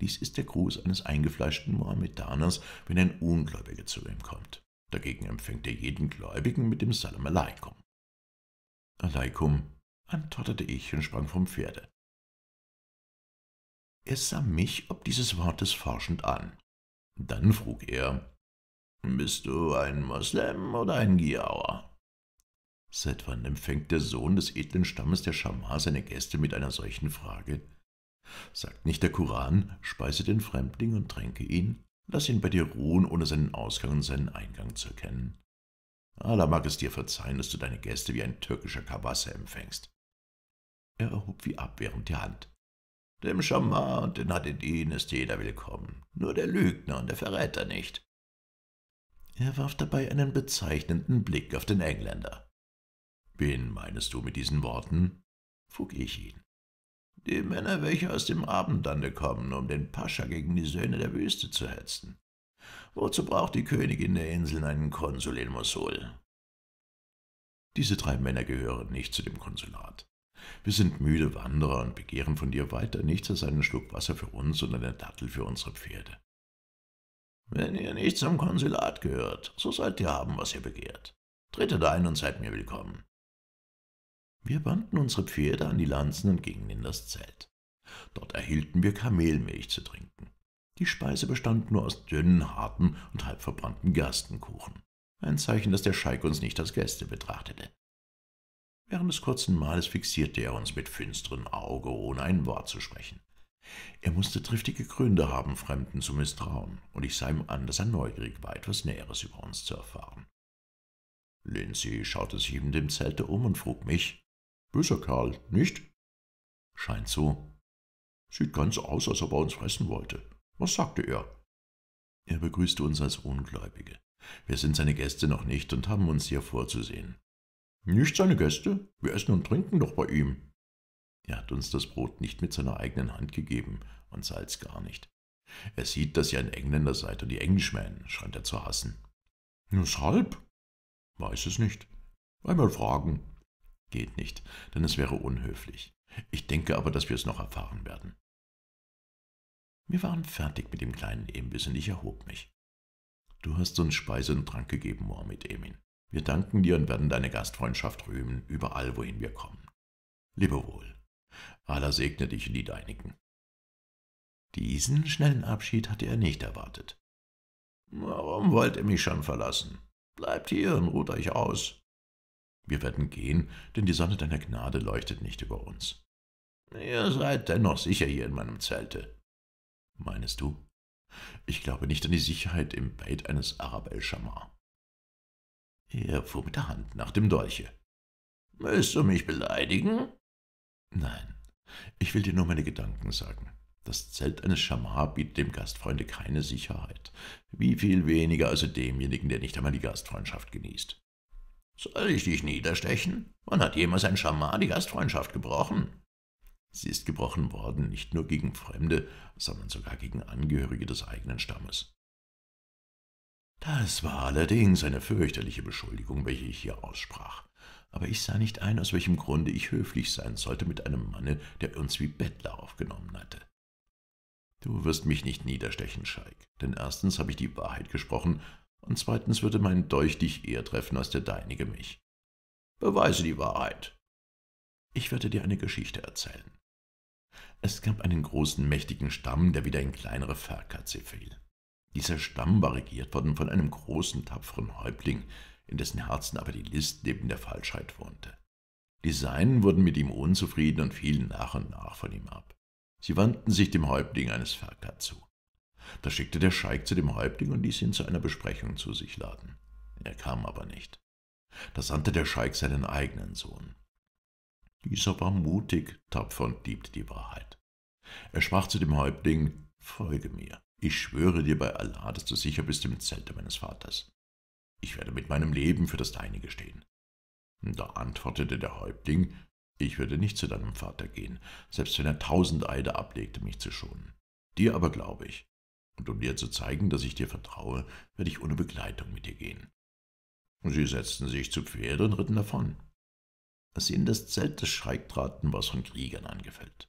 Dies ist der Gruß eines eingefleischten Mohammedaners, wenn ein Ungläubiger zu ihm kommt. Dagegen empfängt er jeden Gläubigen mit dem Salam alaikum. Alaikum, antwortete ich und sprang vom Pferde. Er sah mich ob dieses Wortes forschend an. Dann frug er, »Bist du ein Moslem oder ein Giauer?« Seit wann empfängt der Sohn des edlen Stammes der Schamar seine Gäste mit einer solchen Frage? Sagt nicht der Koran, speise den Fremdling und tränke ihn, lass ihn bei dir ruhen, ohne seinen Ausgang und seinen Eingang zu erkennen. Allah mag es dir verzeihen, dass du deine Gäste wie ein türkischer Kabasse empfängst. Er erhob wie abwehrend die Hand. Dem Schamar und den Hadidin ist jeder willkommen, nur der Lügner und der Verräter nicht. Er warf dabei einen bezeichnenden Blick auf den Engländer. Wen meinst du mit diesen Worten? frug ich ihn. Die Männer, welche aus dem Abendlande kommen, um den Pascha gegen die Söhne der Wüste zu hetzen. Wozu braucht die Königin der Inseln einen Konsul in Mosul? Diese drei Männer gehören nicht zu dem Konsulat. Wir sind müde Wanderer und begehren von dir weiter nichts als einen Schluck Wasser für uns und eine Dattel für unsere Pferde. Wenn ihr nicht zum Konsulat gehört, so sollt ihr haben, was ihr begehrt. Tretet ein und seid mir willkommen. Wir banden unsere Pferde an die Lanzen und gingen in das Zelt. Dort erhielten wir Kamelmilch zu trinken. Die Speise bestand nur aus dünnen, harten und halb verbrannten Gerstenkuchen. Ein Zeichen, dass der Scheik uns nicht als Gäste betrachtete. Während des kurzen Mahles fixierte er uns mit finsterem Auge, ohne ein Wort zu sprechen. Er musste triftige Gründe haben, Fremden zu misstrauen, und ich sah ihm an, dass er neugierig war, etwas Näheres über uns zu erfahren. Lindsay schaute sich in dem Zelte um und frug mich, Böser Kerl, nicht? Scheint so. Sieht ganz aus, als ob er uns fressen wollte. Was sagte er? Er begrüßte uns als Ungläubige. Wir sind seine Gäste noch nicht und haben uns hier vorzusehen. Nicht seine Gäste? Wir essen und trinken doch bei ihm. Er hat uns das Brot nicht mit seiner eigenen Hand gegeben und Salz gar nicht. Er sieht, dass ihr ein Engländer seid und die Englishmen, scheint er zu hassen. Weshalb? Weiß es nicht. Einmal fragen, Geht nicht, denn es wäre unhöflich. Ich denke aber, dass wir es noch erfahren werden. Wir waren fertig mit dem kleinen Imbiss und ich erhob mich. Du hast uns Speise und Trank gegeben, Mohammed Emin. Wir danken dir und werden deine Gastfreundschaft rühmen, überall, wohin wir kommen. Lebe wohl. Allah segne dich und die Deinigen. Diesen schnellen Abschied hatte er nicht erwartet. Warum wollt ihr mich schon verlassen? Bleibt hier und ruht euch aus. Wir werden gehen, denn die Sonne deiner Gnade leuchtet nicht über uns. Ihr seid dennoch sicher hier in meinem Zelte. Meinst du? Ich glaube nicht an die Sicherheit im Beit eines Arab el-Schamar. Er fuhr mit der Hand nach dem Dolche. Willst du mich beleidigen? Nein, ich will dir nur meine Gedanken sagen. Das Zelt eines Schamar bietet dem Gastfreunde keine Sicherheit. Wie viel weniger also demjenigen, der nicht einmal die Gastfreundschaft genießt. Soll ich dich niederstechen? Wann hat jemals ein Schamar die Gastfreundschaft gebrochen? Sie ist gebrochen worden, nicht nur gegen Fremde, sondern sogar gegen Angehörige des eigenen Stammes. Das war allerdings eine fürchterliche Beschuldigung, welche ich hier aussprach. Aber ich sah nicht ein, aus welchem Grunde ich höflich sein sollte mit einem Manne, der uns wie Bettler aufgenommen hatte. Du wirst mich nicht niederstechen, Scheik, denn erstens habe ich die Wahrheit gesprochen und zweitens würde mein Dolch dich eher treffen als der deinige mich. Beweise die Wahrheit. Ich werde dir eine Geschichte erzählen. Es gab einen großen, mächtigen Stamm, der wieder in kleinere Verkatze fiel. Dieser Stamm war regiert worden von einem großen, tapferen Häuptling, in dessen Herzen aber die List neben der Falschheit wohnte. Die Seinen wurden mit ihm unzufrieden und fielen nach und nach von ihm ab. Sie wandten sich dem Häuptling eines Ferkat zu. Da schickte der Scheik zu dem Häuptling und ließ ihn zu einer Besprechung zu sich laden. Er kam aber nicht. Da sandte der Scheik seinen eigenen Sohn. Dieser war mutig, tapfer und liebte die Wahrheit. Er sprach zu dem Häuptling, Folge mir, ich schwöre dir bei Allah, dass du sicher bist im Zelte meines Vaters. Ich werde mit meinem Leben für das Deinige stehen. Da antwortete der Häuptling, ich würde nicht zu deinem Vater gehen, selbst wenn er tausend Eide ablegte, mich zu schonen. Dir aber glaube ich und um dir zu zeigen, dass ich dir vertraue, werde ich ohne Begleitung mit dir gehen. Sie setzten sich zu Pferde und ritten davon. Als sie in das Zelt des Scheik traten, war es von Kriegern angefällt.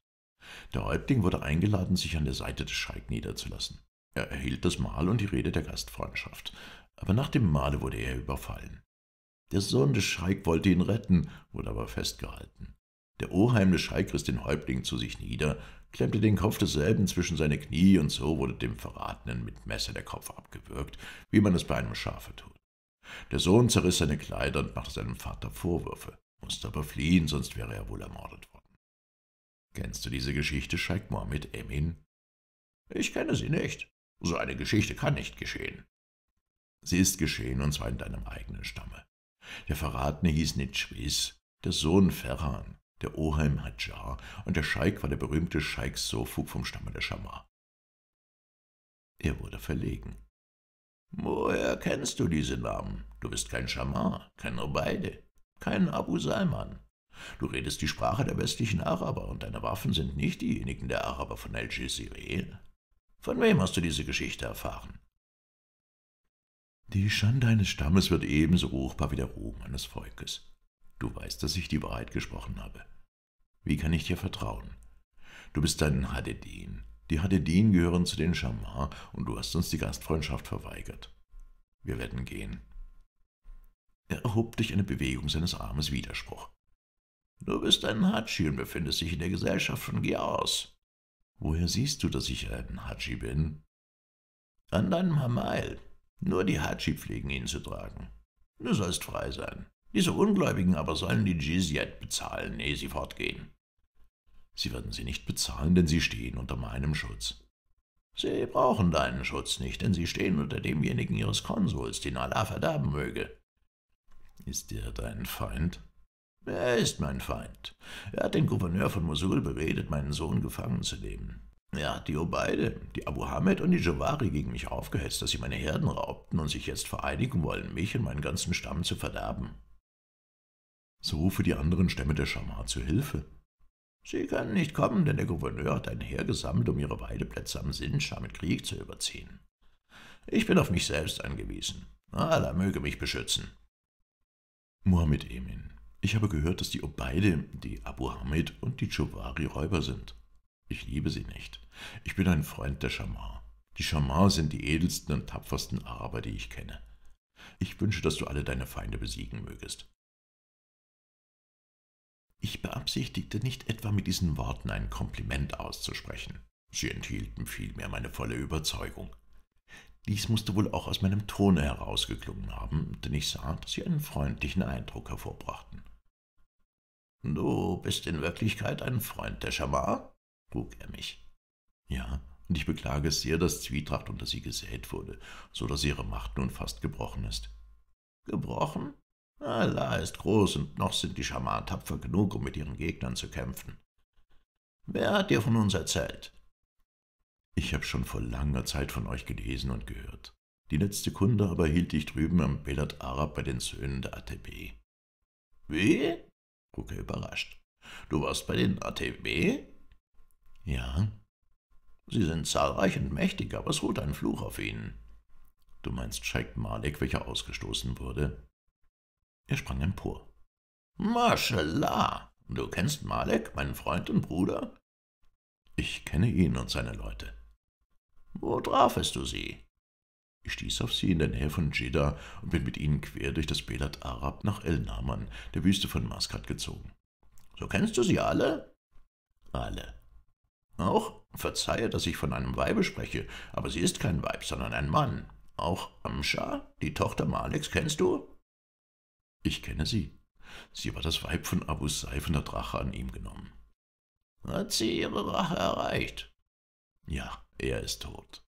Der Häuptling wurde eingeladen, sich an der Seite des Scheik niederzulassen. Er erhielt das Mahl und die Rede der Gastfreundschaft, aber nach dem Mahle wurde er überfallen. Der Sohn des Scheik wollte ihn retten, wurde aber festgehalten. Der Oheim des Scheik riss den Häuptling zu sich nieder klemmte den Kopf desselben zwischen seine Knie, und so wurde dem Verratenen mit Messer der Kopf abgewürgt, wie man es bei einem Schafe tut. Der Sohn zerriss seine Kleider und machte seinem Vater Vorwürfe, musste aber fliehen, sonst wäre er wohl ermordet worden. Kennst du diese Geschichte, Scheich Mohammed Emin? Ich kenne sie nicht. So eine Geschichte kann nicht geschehen. Sie ist geschehen, und zwar in deinem eigenen Stamme. Der Verratene hieß Nitschwis, der Sohn Ferran der Oheim Hadjar und der Scheik war der berühmte Scheik Sofuk vom Stamme der Schamar. Er wurde verlegen. Woher kennst du diese Namen? Du bist kein Schamar, kein Obeide, kein Abu Salman. Du redest die Sprache der westlichen Araber und deine Waffen sind nicht diejenigen der Araber von El-Jizire. Von wem hast du diese Geschichte erfahren? Die Schande eines Stammes wird ebenso ruchbar wie der Ruhm eines Volkes. Du weißt, dass ich die Wahrheit gesprochen habe. Wie kann ich dir vertrauen? Du bist ein Hadedin. Die Hadedin gehören zu den Schamar und du hast uns die Gastfreundschaft verweigert. Wir werden gehen. Er erhob durch eine Bewegung seines Armes Widerspruch. Du bist ein Hadschi und befindest dich in der Gesellschaft von Giaos. Woher siehst du, dass ich ein Hadschi bin? An deinem Hamail. Nur die Hadschi pflegen ihn zu tragen. Du sollst frei sein. Diese Ungläubigen aber sollen die Jizyat bezahlen, ehe sie fortgehen. Sie werden sie nicht bezahlen, denn sie stehen unter meinem Schutz. Sie brauchen deinen Schutz nicht, denn sie stehen unter demjenigen ihres Konsuls, den Allah verderben möge. Ist er dein Feind? Er ist mein Feind. Er hat den Gouverneur von Mosul beredet, meinen Sohn gefangen zu nehmen. Er hat die Obeide, die Abu Hamed und die Jawari gegen mich aufgehetzt, dass sie meine Herden raubten und sich jetzt vereinigen wollen, mich und meinen ganzen Stamm zu verderben. So rufe die anderen Stämme der Schamar zu Hilfe. Sie können nicht kommen, denn der Gouverneur hat ein Heer gesammelt, um ihre Weideplätze am Sinschar mit Krieg zu überziehen. Ich bin auf mich selbst angewiesen. Allah möge mich beschützen. Mohammed Emin, ich habe gehört, dass die Obeide, die Abu Hamid und die Chowari Räuber sind. Ich liebe sie nicht. Ich bin ein Freund der Schamar. Die Schamar sind die edelsten und tapfersten Araber, die ich kenne. Ich wünsche, dass du alle deine Feinde besiegen mögest. Ich beabsichtigte nicht etwa mit diesen Worten ein Kompliment auszusprechen. Sie enthielten vielmehr meine volle Überzeugung. Dies musste wohl auch aus meinem Tone herausgeklungen haben, denn ich sah, dass sie einen freundlichen Eindruck hervorbrachten. Du bist in Wirklichkeit ein Freund der Schamar? frug er mich. Ja, und ich beklage es sehr, dass Zwietracht unter sie gesät wurde, so dass ihre Macht nun fast gebrochen ist. Gebrochen? Allah ist groß und noch sind die Schamanen tapfer genug, um mit ihren Gegnern zu kämpfen. Wer hat dir von uns erzählt? Ich habe schon vor langer Zeit von euch gelesen und gehört. Die letzte Kunde aber hielt ich drüben am Belat Arab bei den Söhnen der ATB. Wie? guckte überrascht. Du warst bei den ATB? Ja. Sie sind zahlreich und mächtig, aber es ruht ein Fluch auf ihnen. Du meinst Scheik Malik, welcher ausgestoßen wurde? Er sprang empor. Maschallah, du kennst Malek, meinen Freund und Bruder? Ich kenne ihn und seine Leute. Wo trafest du sie? Ich stieß auf sie in der Nähe von Jeddah und bin mit ihnen quer durch das Belat Arab nach El Naman, der Wüste von Maskat, gezogen. So kennst du sie alle? Alle. Auch? Verzeihe, dass ich von einem Weibe spreche, aber sie ist kein Weib, sondern ein Mann. Auch Amsha, die Tochter Maleks, kennst du? Ich kenne sie. Sie war das Weib von Abu Seif und der Drache an ihm genommen. Hat sie ihre Rache erreicht? Ja, er ist tot.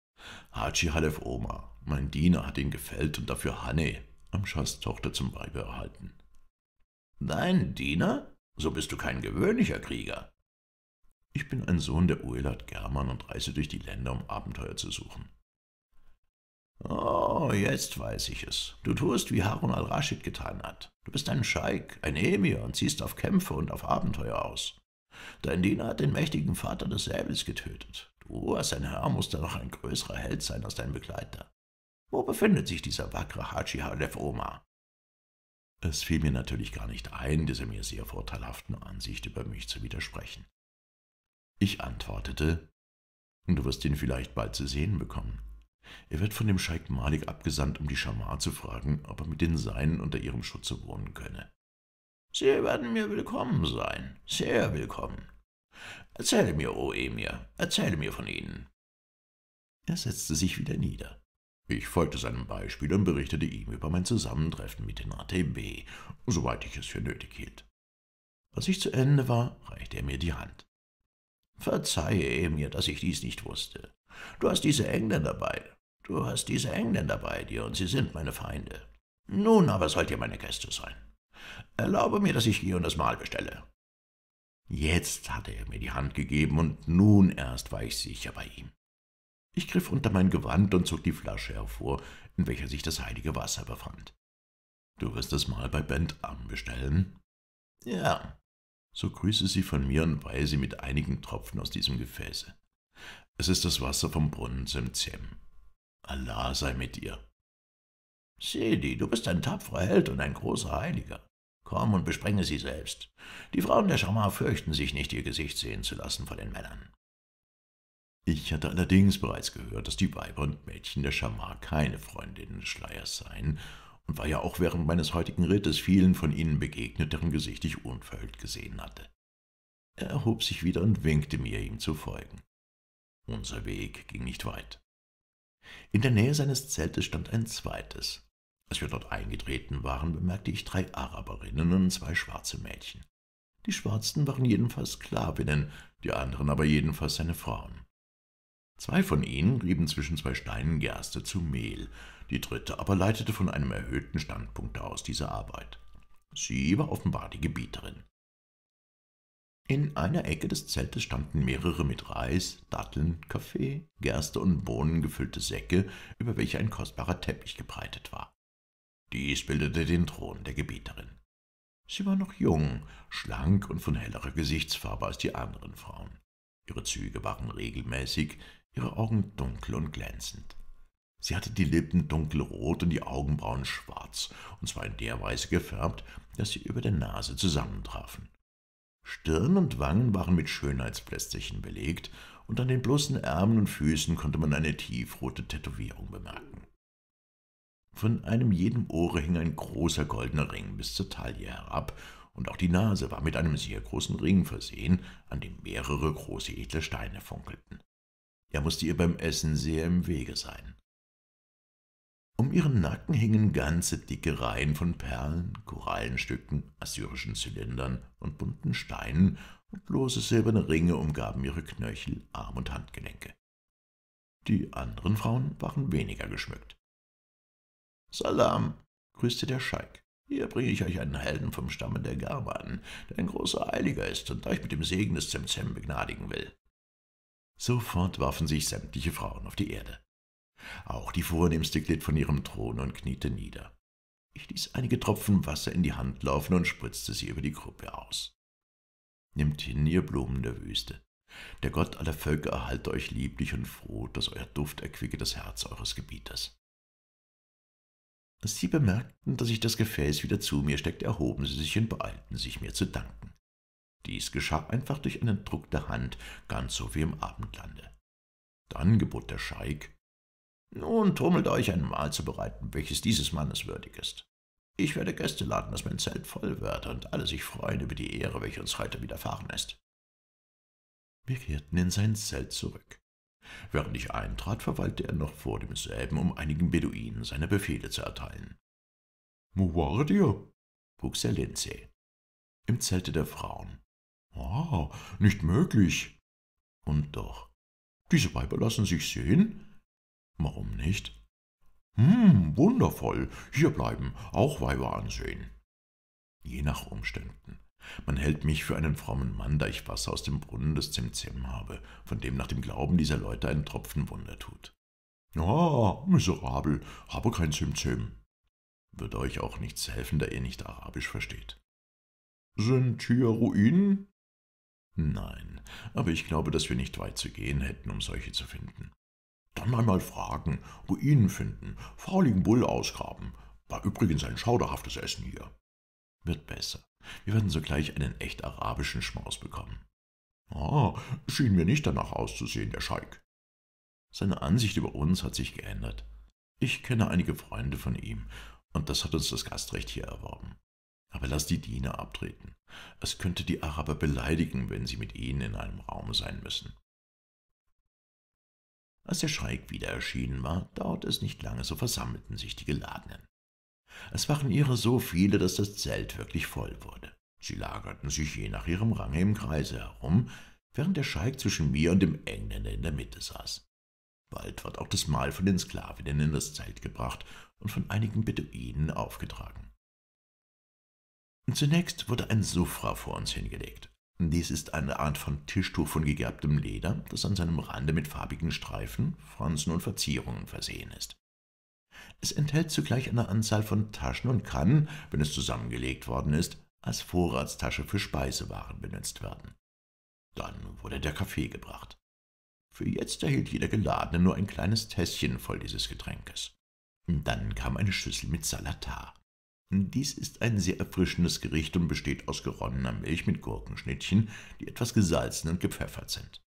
Haji Halef Omar, mein Diener, hat ihn gefällt und dafür Hanne, Amschas Tochter, zum Weibe erhalten. Dein Diener? So bist du kein gewöhnlicher Krieger. Ich bin ein Sohn der Uelat German und reise durch die Länder, um Abenteuer zu suchen. Oh, jetzt weiß ich es. Du tust, wie Harun al raschid getan hat. Du bist ein Scheik, ein Emir und ziehst auf Kämpfe und auf Abenteuer aus. Dein Diener hat den mächtigen Vater des Säbels getötet. Du, als ein Herr, musst noch ein größerer Held sein als dein Begleiter. Wo befindet sich dieser wackere Haji Halef Omar? Es fiel mir natürlich gar nicht ein, dieser mir sehr vorteilhaften Ansicht über mich zu widersprechen. Ich antwortete, du wirst ihn vielleicht bald zu sehen bekommen. Er wird von dem Scheik Malik abgesandt, um die Schamar zu fragen, ob er mit den Seinen unter ihrem Schutze wohnen könne. Sie werden mir willkommen sein, sehr willkommen. Erzähle mir, o Emir, erzähle mir von ihnen. Er setzte sich wieder nieder. Ich folgte seinem Beispiel und berichtete ihm über mein Zusammentreffen mit den ATB, soweit ich es für nötig hielt. Als ich zu Ende war, reichte er mir die Hand. Verzeihe Emir, dass ich dies nicht wusste. Du hast diese Engländer bei. Du hast diese Engländer bei dir und sie sind meine Feinde. Nun aber sollt ihr meine Gäste sein. Erlaube mir, dass ich hier und das Mahl bestelle. Jetzt hatte er mir die Hand gegeben und nun erst war ich sicher bei ihm. Ich griff unter mein Gewand und zog die Flasche hervor, in welcher sich das heilige Wasser befand. Du wirst das Mahl bei Bentham bestellen? Ja. So grüße sie von mir und weise mit einigen Tropfen aus diesem Gefäße. Es ist das Wasser vom Brunnen Semzem. Allah sei mit dir. Sidi, du bist ein tapferer Held und ein großer Heiliger. Komm und besprenge sie selbst. Die Frauen der Schamar fürchten sich nicht, ihr Gesicht sehen zu lassen von den Männern. Ich hatte allerdings bereits gehört, dass die Weiber und Mädchen der Schamar keine Freundinnen des Schleiers seien und war ja auch während meines heutigen Rittes vielen von ihnen begegnet, deren Gesicht ich unverhüllt gesehen hatte. Er erhob sich wieder und winkte mir, ihm zu folgen. Unser Weg ging nicht weit. In der Nähe seines Zeltes stand ein zweites. Als wir dort eingetreten waren, bemerkte ich drei Araberinnen und zwei schwarze Mädchen. Die Schwarzen waren jedenfalls Sklavinnen, die anderen aber jedenfalls seine Frauen. Zwei von ihnen rieben zwischen zwei Steinen Gerste zu Mehl, die dritte aber leitete von einem erhöhten Standpunkt aus diese Arbeit. Sie war offenbar die Gebieterin. In einer Ecke des Zeltes standen mehrere mit Reis, Datteln, Kaffee, Gerste und Bohnen gefüllte Säcke, über welche ein kostbarer Teppich gebreitet war. Dies bildete den Thron der Gebieterin. Sie war noch jung, schlank und von hellerer Gesichtsfarbe als die anderen Frauen. Ihre Züge waren regelmäßig, ihre Augen dunkel und glänzend. Sie hatte die Lippen dunkelrot und die Augenbrauen schwarz, und zwar in der Weise gefärbt, dass sie über der Nase zusammentrafen. Stirn und Wangen waren mit Schönheitsplästerchen belegt und an den bloßen Ärmeln und Füßen konnte man eine tiefrote Tätowierung bemerken. Von einem jedem Ohre hing ein großer goldener Ring bis zur Taille herab, und auch die Nase war mit einem sehr großen Ring versehen, an dem mehrere große edle Steine funkelten. Er mußte ihr beim Essen sehr im Wege sein. Um ihren Nacken hingen ganze dicke Reihen von Perlen, Korallenstücken, assyrischen Zylindern und bunten Steinen, und lose silberne Ringe umgaben ihre Knöchel, Arm und Handgelenke. Die anderen Frauen waren weniger geschmückt. Salam, grüßte der Scheik. Hier bringe ich euch einen Helden vom Stamme der Garban, der ein großer Heiliger ist und euch mit dem Segen des Zemzem begnadigen will. Sofort warfen sich sämtliche Frauen auf die Erde. Auch die Vornehmste glitt von ihrem Thron und kniete nieder. Ich ließ einige Tropfen Wasser in die Hand laufen und spritzte sie über die Gruppe aus. Nimmt hin, ihr Blumen der Wüste. Der Gott aller Völker erhalte euch lieblich und froh, dass euer Duft erquicke das Herz eures Gebieters. Als sie bemerkten, dass ich das Gefäß wieder zu mir steckte, erhoben sie sich und beeilten sich, mir zu danken. Dies geschah einfach durch einen Druck der Hand, ganz so wie im Abendlande. Dann gebot der Scheik, nun tummelt euch ein Mahl zu bereiten, welches dieses Mannes würdig ist. Ich werde Gäste laden, dass mein Zelt voll wird und alle sich freuen über die Ehre, welche uns heute widerfahren ist. Wir kehrten in sein Zelt zurück. Während ich eintrat, verweilte er noch vor demselben, um einigen Beduinen seine Befehle zu erteilen. »Wo Muwardir, frug Sir Lindsay. Im Zelte der Frauen. Ah, nicht möglich. Und doch. Diese Weiber lassen sich sehen, Warum nicht? Hm, wundervoll. Hier bleiben, auch Weiber ansehen. Je nach Umständen. Man hält mich für einen frommen Mann, da ich Wasser aus dem Brunnen des Zimzim habe, von dem nach dem Glauben dieser Leute ein Tropfen Wunder tut. Ah, miserabel, habe kein Zimzim. Würde euch auch nichts helfen, da ihr nicht Arabisch versteht. Sind hier Ruinen? Nein, aber ich glaube, dass wir nicht weit zu gehen hätten, um solche zu finden. Dann einmal fragen, Ruinen finden, fauligen Bull ausgraben. War übrigens ein schauderhaftes Essen hier. Wird besser. Wir werden sogleich einen echt arabischen Schmaus bekommen. Ah, schien mir nicht danach auszusehen, der Scheik. Seine Ansicht über uns hat sich geändert. Ich kenne einige Freunde von ihm, und das hat uns das Gastrecht hier erworben. Aber lass die Diener abtreten. Es könnte die Araber beleidigen, wenn sie mit ihnen in einem Raum sein müssen. Als der Scheik wieder erschienen war, dauerte es nicht lange, so versammelten sich die Geladenen. Es waren ihrer so viele, dass das Zelt wirklich voll wurde. Sie lagerten sich je nach ihrem Range im Kreise herum, während der Scheik zwischen mir und dem Engländer in der Mitte saß. Bald ward auch das Mahl von den Sklavinnen in das Zelt gebracht und von einigen Beduinen aufgetragen. Zunächst wurde ein Sufra vor uns hingelegt. Dies ist eine Art von Tischtuch von gegerbtem Leder, das an seinem Rande mit farbigen Streifen, Franzen und Verzierungen versehen ist. Es enthält zugleich eine Anzahl von Taschen und kann, wenn es zusammengelegt worden ist, als Vorratstasche für Speisewaren benutzt werden. Dann wurde der Kaffee gebracht. Für jetzt erhielt jeder Geladene nur ein kleines Tässchen voll dieses Getränkes. Dann kam eine Schüssel mit Salatar. Dies ist ein sehr erfrischendes Gericht und besteht aus geronnener Milch mit Gurkenschnittchen, die etwas gesalzen und gepfeffert sind.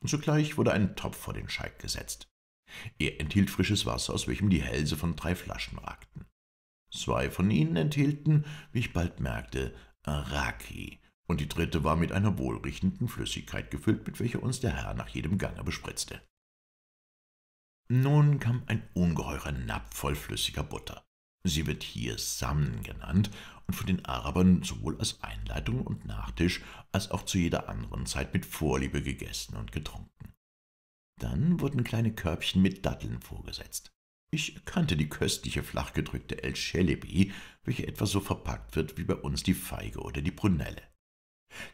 Und zugleich wurde ein Topf vor den Scheik gesetzt. Er enthielt frisches Wasser, aus welchem die Hälse von drei Flaschen ragten. Zwei von ihnen enthielten, wie ich bald merkte, Raki, und die dritte war mit einer wohlriechenden Flüssigkeit gefüllt, mit welcher uns der Herr nach jedem Gange bespritzte. Nun kam ein ungeheurer Napf voll flüssiger Butter. Sie wird hier Samn genannt und von den Arabern sowohl als Einleitung und Nachtisch als auch zu jeder anderen Zeit mit Vorliebe gegessen und getrunken. Dann wurden kleine Körbchen mit Datteln vorgesetzt. Ich erkannte die köstliche, flachgedrückte El Shelebi, welche etwa so verpackt wird wie bei uns die Feige oder die Brunelle.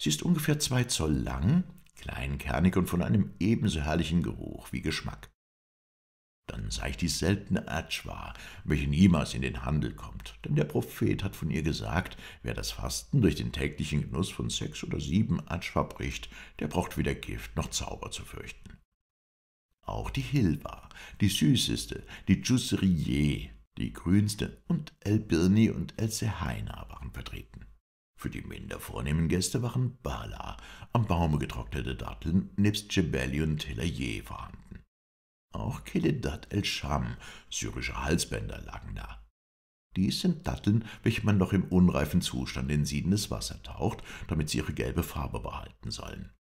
Sie ist ungefähr zwei Zoll lang, kleinkernig und von einem ebenso herrlichen Geruch wie Geschmack dann sah ich die seltene Atschwa, welche niemals in den Handel kommt. Denn der Prophet hat von ihr gesagt, wer das Fasten durch den täglichen Genuss von sechs oder sieben Atschwa bricht, der braucht weder Gift noch Zauber zu fürchten. Auch die Hilwa, die süßeste, die Jusserier, die grünste und El Birni und El Sehaina waren vertreten. Für die minder vornehmen Gäste waren Bala, am Baume getrocknete Datteln nebst Jebeli und Hilaye waren auch Keledat el Sham, syrische Halsbänder, lagen da. Dies sind Datteln, welche man noch im unreifen Zustand in siedendes Wasser taucht, damit sie ihre gelbe Farbe behalten sollen.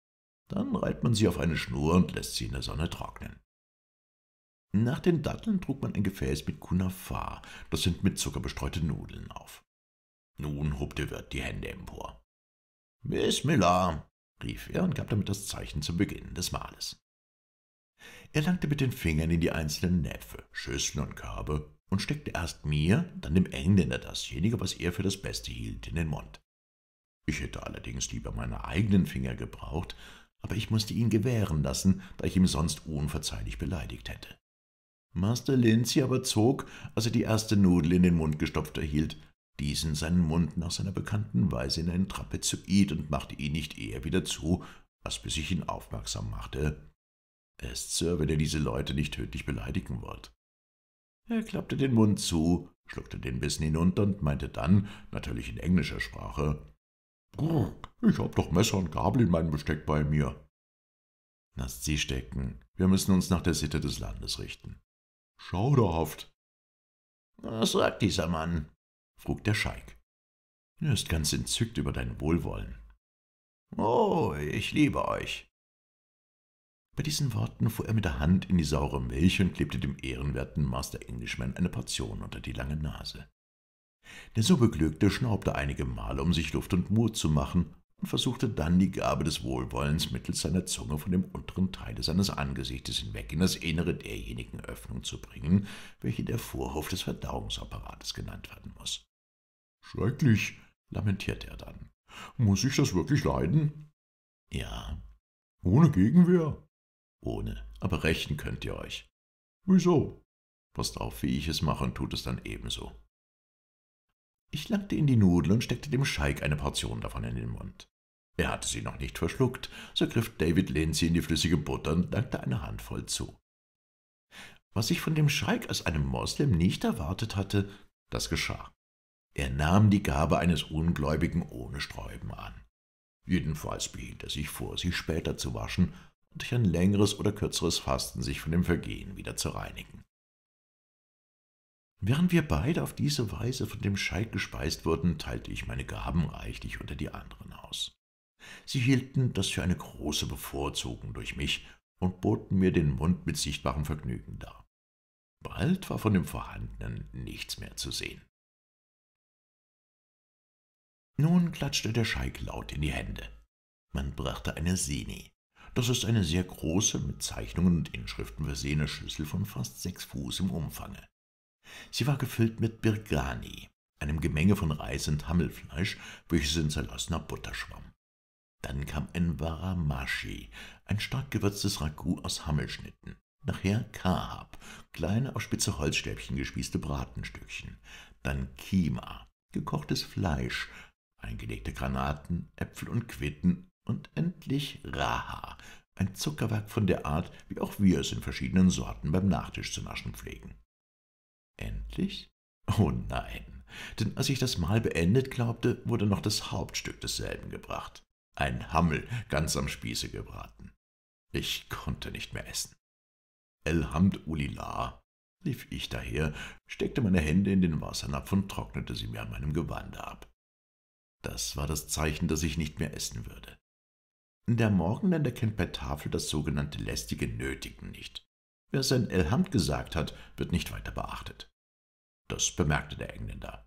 Dann reiht man sie auf eine Schnur und lässt sie in der Sonne trocknen. Nach den Datteln trug man ein Gefäß mit Kunafa, das sind mit Zucker bestreute Nudeln, auf. Nun hob der Wirt die Hände empor. Bismillah, rief er und gab damit das Zeichen zum Beginn des Mahles. Er langte mit den Fingern in die einzelnen Näpfe, Schüsseln und Körbe und steckte erst mir, dann dem Engländer dasjenige, was er für das Beste hielt, in den Mund. Ich hätte allerdings lieber meine eigenen Finger gebraucht, aber ich mußte ihn gewähren lassen, da ich ihn sonst unverzeihlich beleidigt hätte. Master Lindsay aber zog, als er die erste Nudel in den Mund gestopft erhielt, diesen seinen Mund nach seiner bekannten Weise in einen Trapezoid und machte ihn nicht eher wieder zu, als bis ich ihn aufmerksam machte, Best Sir, wenn ihr diese Leute nicht tödlich beleidigen wollt. Er klappte den Mund zu, schluckte den Bissen hinunter und meinte dann, natürlich in englischer Sprache, ich hab doch Messer und Gabel in meinem Besteck bei mir.« »Lasst sie stecken. Wir müssen uns nach der Sitte des Landes richten.« »Schauderhaft!« »Was sagt dieser Mann?« frug der Scheik. »Er ist ganz entzückt über dein Wohlwollen.« »Oh, ich liebe euch. Bei diesen Worten fuhr er mit der Hand in die saure Milch und klebte dem ehrenwerten Master Englishman eine Portion unter die lange Nase. Der so beglückte schnaubte einige Male, um sich Luft und Mut zu machen, und versuchte dann die Gabe des Wohlwollens mittels seiner Zunge von dem unteren Teile seines Angesichtes hinweg in das Innere derjenigen Öffnung zu bringen, welche der Vorhof des Verdauungsapparates genannt werden muss. Schrecklich, lamentierte er dann. Muss ich das wirklich leiden? Ja. Ohne Gegenwehr? Ohne, aber rächen könnt ihr euch. Wieso? Passt auf, wie ich es mache und tut es dann ebenso. Ich langte in die Nudel und steckte dem Scheik eine Portion davon in den Mund. Er hatte sie noch nicht verschluckt, so griff David Lindsay in die flüssige Butter und dankte eine Handvoll zu. Was ich von dem Scheik als einem Moslem nicht erwartet hatte, das geschah. Er nahm die Gabe eines Ungläubigen ohne Sträuben an. Jedenfalls behielt er sich vor, sie später zu waschen, und durch ein längeres oder kürzeres Fasten sich von dem Vergehen wieder zu reinigen. Während wir beide auf diese Weise von dem Scheit gespeist wurden, teilte ich meine Gaben reichlich unter die anderen aus. Sie hielten das für eine große Bevorzugung durch mich und boten mir den Mund mit sichtbarem Vergnügen dar. Bald war von dem Vorhandenen nichts mehr zu sehen. Nun klatschte der Scheik laut in die Hände. Man brachte eine Sini, das ist eine sehr große, mit Zeichnungen und Inschriften versehene Schüssel von fast sechs Fuß im Umfange. Sie war gefüllt mit Birgani, einem Gemenge von Reis und Hammelfleisch, welches in zerlassener Butter schwamm. Dann kam ein Waramashi, ein stark gewürztes Ragout aus Hammelschnitten. Nachher Kahab, kleine auf spitze Holzstäbchen gespießte Bratenstückchen. Dann Kima, gekochtes Fleisch, eingelegte Granaten, Äpfel und Quitten und endlich Raha, ein Zuckerwerk von der Art, wie auch wir es in verschiedenen Sorten beim Nachtisch zu naschen pflegen. Endlich? Oh nein, denn als ich das Mahl beendet glaubte, wurde noch das Hauptstück desselben gebracht. Ein Hammel, ganz am Spieße gebraten. Ich konnte nicht mehr essen. Ulila, rief ich daher, steckte meine Hände in den Wassernapf und trocknete sie mir an meinem Gewande ab. Das war das Zeichen, dass ich nicht mehr essen würde. Der Morgenländer kennt bei Tafel das sogenannte lästige Nötigen nicht. Wer sein Elhamt gesagt hat, wird nicht weiter beachtet. Das bemerkte der Engländer.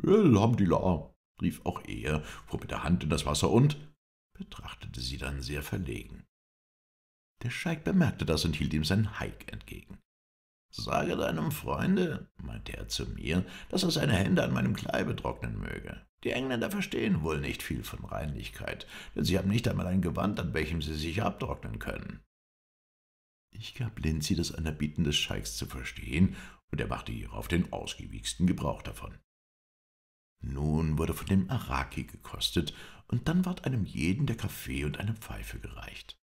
Elhamdila, rief auch er, fuhr mit der Hand in das Wasser und betrachtete sie dann sehr verlegen. Der Scheik bemerkte das und hielt ihm seinen Heik entgegen. Sage deinem Freunde, meinte er zu mir, dass er seine Hände an meinem Kleibe trocknen möge. Die Engländer verstehen wohl nicht viel von Reinlichkeit, denn sie haben nicht einmal ein Gewand, an welchem sie sich abtrocknen können. Ich gab Lindsay das Anerbieten des Scheiks zu verstehen, und er machte hierauf den ausgiebigsten Gebrauch davon. Nun wurde von dem Araki gekostet, und dann ward einem jeden der Kaffee und eine Pfeife gereicht.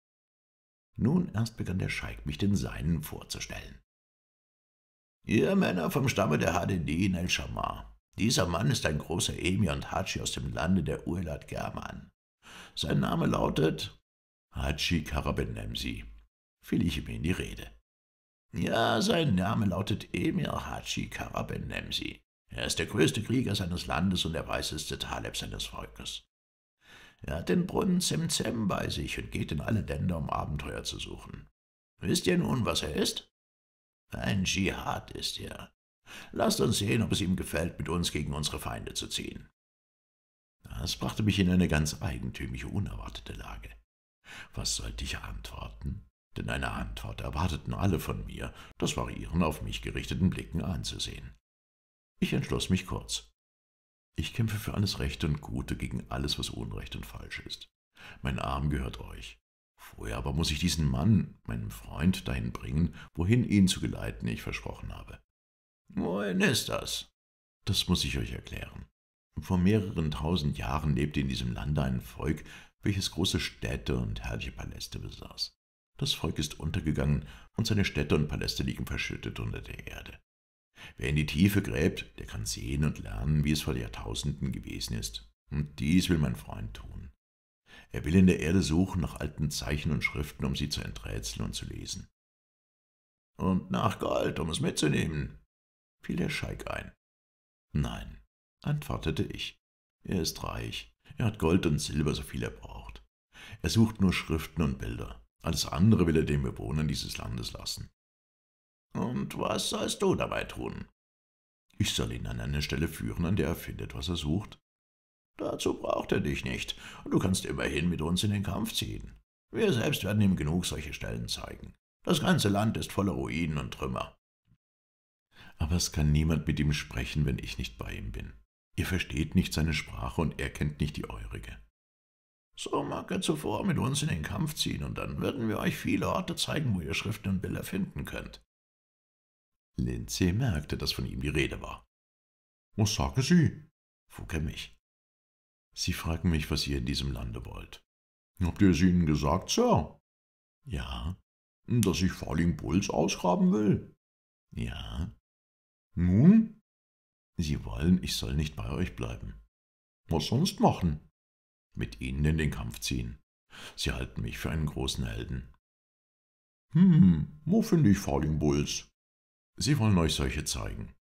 Nun erst begann der Scheik, mich den Seinen vorzustellen. Ihr Männer vom Stamme der Hadedin el-Shamar, dieser Mann ist ein großer Emir und Hadschi aus dem Lande der Urlat German. Sein Name lautet Hadschi Karabenemsi. Fiel ich ihm in die Rede. Ja, sein Name lautet Emir Hadschi Karabenemsi. Er ist der größte Krieger seines Landes und der weißeste Taleb seines Volkes. Er hat den Brunnen Zemzem bei sich und geht in alle Länder, um Abenteuer zu suchen. Wisst ihr nun, was er ist? Ein Dschihad ist er, Lasst uns sehen, ob es ihm gefällt, mit uns gegen unsere Feinde zu ziehen. Das brachte mich in eine ganz eigentümliche, unerwartete Lage. Was sollte ich antworten? Denn eine Antwort erwarteten alle von mir, das war ihren auf mich gerichteten Blicken anzusehen. Ich entschloss mich kurz. Ich kämpfe für alles Recht und Gute gegen alles, was Unrecht und falsch ist. Mein Arm gehört euch. Vorher aber muss ich diesen Mann, meinen Freund, dahin bringen, wohin ihn zu geleiten ich versprochen habe. Wohin ist das? Das muss ich euch erklären. Vor mehreren tausend Jahren lebte in diesem Lande ein Volk, welches große Städte und herrliche Paläste besaß. Das Volk ist untergegangen und seine Städte und Paläste liegen verschüttet unter der Erde. Wer in die Tiefe gräbt, der kann sehen und lernen, wie es vor Jahrtausenden gewesen ist. Und dies will mein Freund tun. Er will in der Erde suchen nach alten Zeichen und Schriften, um sie zu enträtseln und zu lesen. Und nach Gold, um es mitzunehmen, fiel der Scheik ein. Nein, antwortete ich. Er ist reich, er hat Gold und Silber, so viel er braucht. Er sucht nur Schriften und Bilder. Alles andere will er den Bewohnern dieses Landes lassen. Und was sollst du dabei tun? Ich soll ihn an eine Stelle führen, an der er findet, was er sucht. Dazu braucht er dich nicht, und du kannst immerhin mit uns in den Kampf ziehen. Wir selbst werden ihm genug solche Stellen zeigen. Das ganze Land ist voller Ruinen und Trümmer aber es kann niemand mit ihm sprechen, wenn ich nicht bei ihm bin. Ihr versteht nicht seine Sprache und er kennt nicht die eurige. So mag er zuvor mit uns in den Kampf ziehen, und dann werden wir euch viele Orte zeigen, wo ihr Schriften und Bilder finden könnt. Lindsay merkte, dass von ihm die Rede war. Was sagen Sie? frug er mich. Sie fragen mich, was ihr in diesem Lande wollt. Habt ihr es ihnen gesagt, Sir? Ja. Dass ich Falling Bulls ausgraben will? Ja. Nun? Sie wollen, ich soll nicht bei euch bleiben. Was sonst machen? Mit ihnen in den Kampf ziehen. Sie halten mich für einen großen Helden. Hm, wo finde ich Falling Bulls? Sie wollen euch solche zeigen.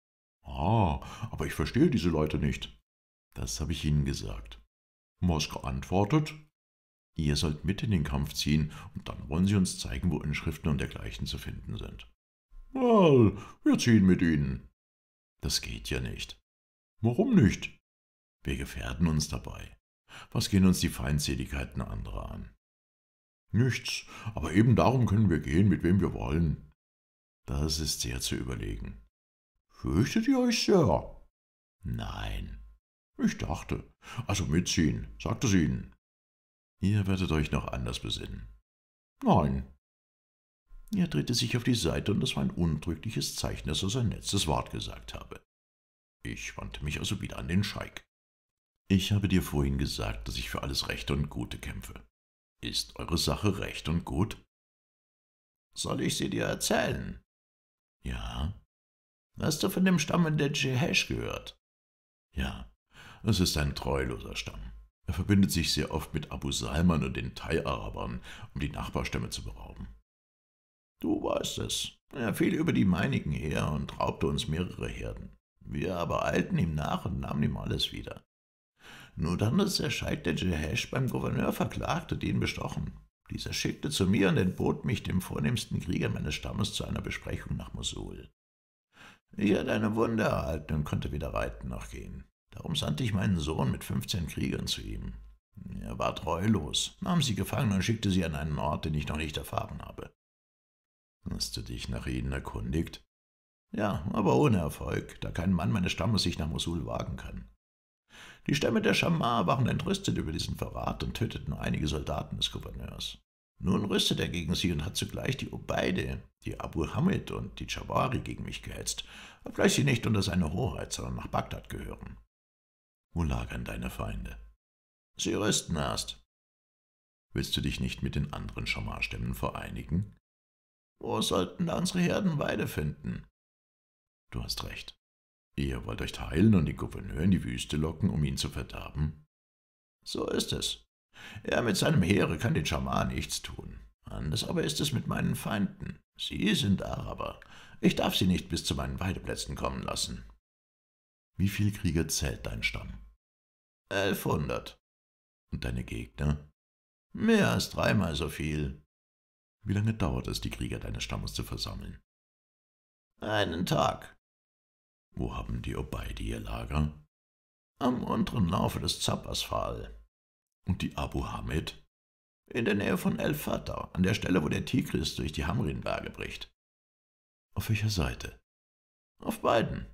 Ah, aber ich verstehe diese Leute nicht. Das habe ich ihnen gesagt. Mosk antwortet, ihr sollt mit in den Kampf ziehen und dann wollen sie uns zeigen, wo Inschriften und dergleichen zu finden sind. Well, wir ziehen mit ihnen. Das geht ja nicht. Warum nicht? Wir gefährden uns dabei. Was gehen uns die Feindseligkeiten anderer an? Nichts, aber eben darum können wir gehen, mit wem wir wollen. Das ist sehr zu überlegen. Fürchtet ihr euch sehr? Nein. Ich dachte. Also mitziehen, sagt es ihnen. Ihr werdet euch noch anders besinnen. Nein, er drehte sich auf die Seite, und das war ein untrügliches Zeichen, dass er sein letztes Wort gesagt habe. Ich wandte mich also wieder an den Scheik. Ich habe dir vorhin gesagt, dass ich für alles Rechte und Gute kämpfe. Ist eure Sache recht und gut? Soll ich sie dir erzählen? Ja. Hast du von dem Stamm der Jehesh gehört? Ja, es ist ein treuloser Stamm. Er verbindet sich sehr oft mit Abu Salman und den Thai-Arabern, um die Nachbarstämme zu berauben. Du warst es. Er fiel über die meinigen her und raubte uns mehrere Herden. Wir aber eilten ihm nach und nahmen ihm alles wieder. Nur dann, als der Scheik der Jehesh beim Gouverneur verklagte, den bestochen. Dieser schickte zu mir und entbot mich dem vornehmsten Krieger meines Stammes zu einer Besprechung nach Mosul. Ich hatte eine Wunde erhalten und konnte weder reiten noch gehen. Darum sandte ich meinen Sohn mit fünfzehn Kriegern zu ihm. Er war treulos, nahm sie gefangen und schickte sie an einen Ort, den ich noch nicht erfahren habe. Hast du dich nach ihnen erkundigt? Ja, aber ohne Erfolg, da kein Mann meines Stammes sich nach Mosul wagen kann. Die Stämme der Schamar waren entrüstet über diesen Verrat und töteten einige Soldaten des Gouverneurs. Nun rüstet er gegen sie und hat zugleich die Obeide, die Abu Hamid und die Jawari gegen mich gehetzt, obgleich sie nicht unter seine Hoheit, sondern nach Bagdad gehören. Wo lagern deine Feinde? Sie rüsten erst. Willst du dich nicht mit den anderen Schamar-Stämmen vereinigen? Wo sollten da unsere Herden Weide finden? Du hast recht. Ihr wollt euch teilen und den Gouverneur in die Wüste locken, um ihn zu verderben? So ist es. Er mit seinem Heere kann den Schaman nichts tun. Anders aber ist es mit meinen Feinden. Sie sind Araber. Ich darf sie nicht bis zu meinen Weideplätzen kommen lassen. Wie viel Krieger zählt dein Stamm? Elfhundert. Und deine Gegner? Mehr als dreimal so viel. Wie lange dauert es, die Krieger deines Stammes zu versammeln? Einen Tag. Wo haben die Obeidi ihr Lager? Am unteren Laufe des Zapasfal. Und die Abu Hamid? In der Nähe von El Fatah, an der Stelle, wo der Tigris durch die Hamrin-Berge bricht. Auf welcher Seite? Auf beiden.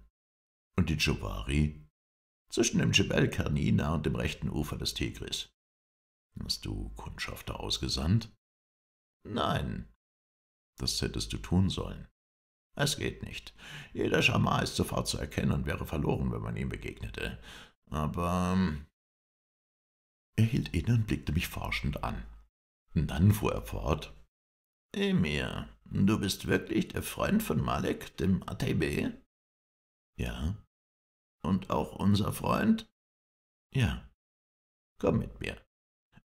Und die Jubari? Zwischen dem Jebel Karnina und dem rechten Ufer des Tigris. Hast du Kundschafter ausgesandt? Nein, das hättest du tun sollen. Es geht nicht. Jeder Schamar ist sofort zu erkennen und wäre verloren, wenn man ihm begegnete. Aber... Ähm, er hielt inne und blickte mich forschend an. Dann fuhr er fort. Emir, du bist wirklich der Freund von Malek, dem Atebe? Ja. Und auch unser Freund? Ja. Komm mit mir.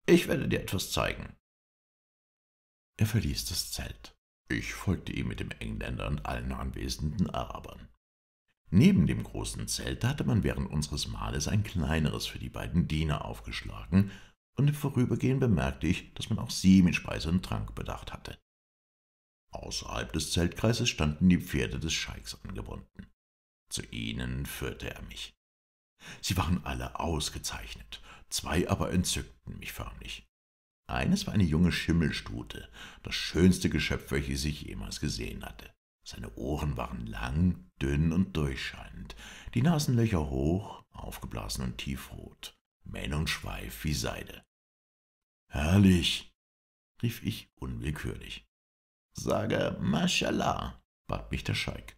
Ich werde dir etwas zeigen. Er verließ das Zelt. Ich folgte ihm mit dem Engländer und allen anwesenden Arabern. Neben dem großen Zelt hatte man während unseres Mahles ein kleineres für die beiden Diener aufgeschlagen, und im Vorübergehen bemerkte ich, dass man auch sie mit Speise und Trank bedacht hatte. Außerhalb des Zeltkreises standen die Pferde des Scheiks angebunden. Zu ihnen führte er mich. Sie waren alle ausgezeichnet, zwei aber entzückten mich förmlich. Eines war eine junge Schimmelstute, das schönste Geschöpf, welches ich jemals gesehen hatte. Seine Ohren waren lang, dünn und durchscheinend, die Nasenlöcher hoch, aufgeblasen und tiefrot, Mähne und Schweif wie Seide. Herrlich, rief ich unwillkürlich. Sage Mashallah, bat mich der Scheik.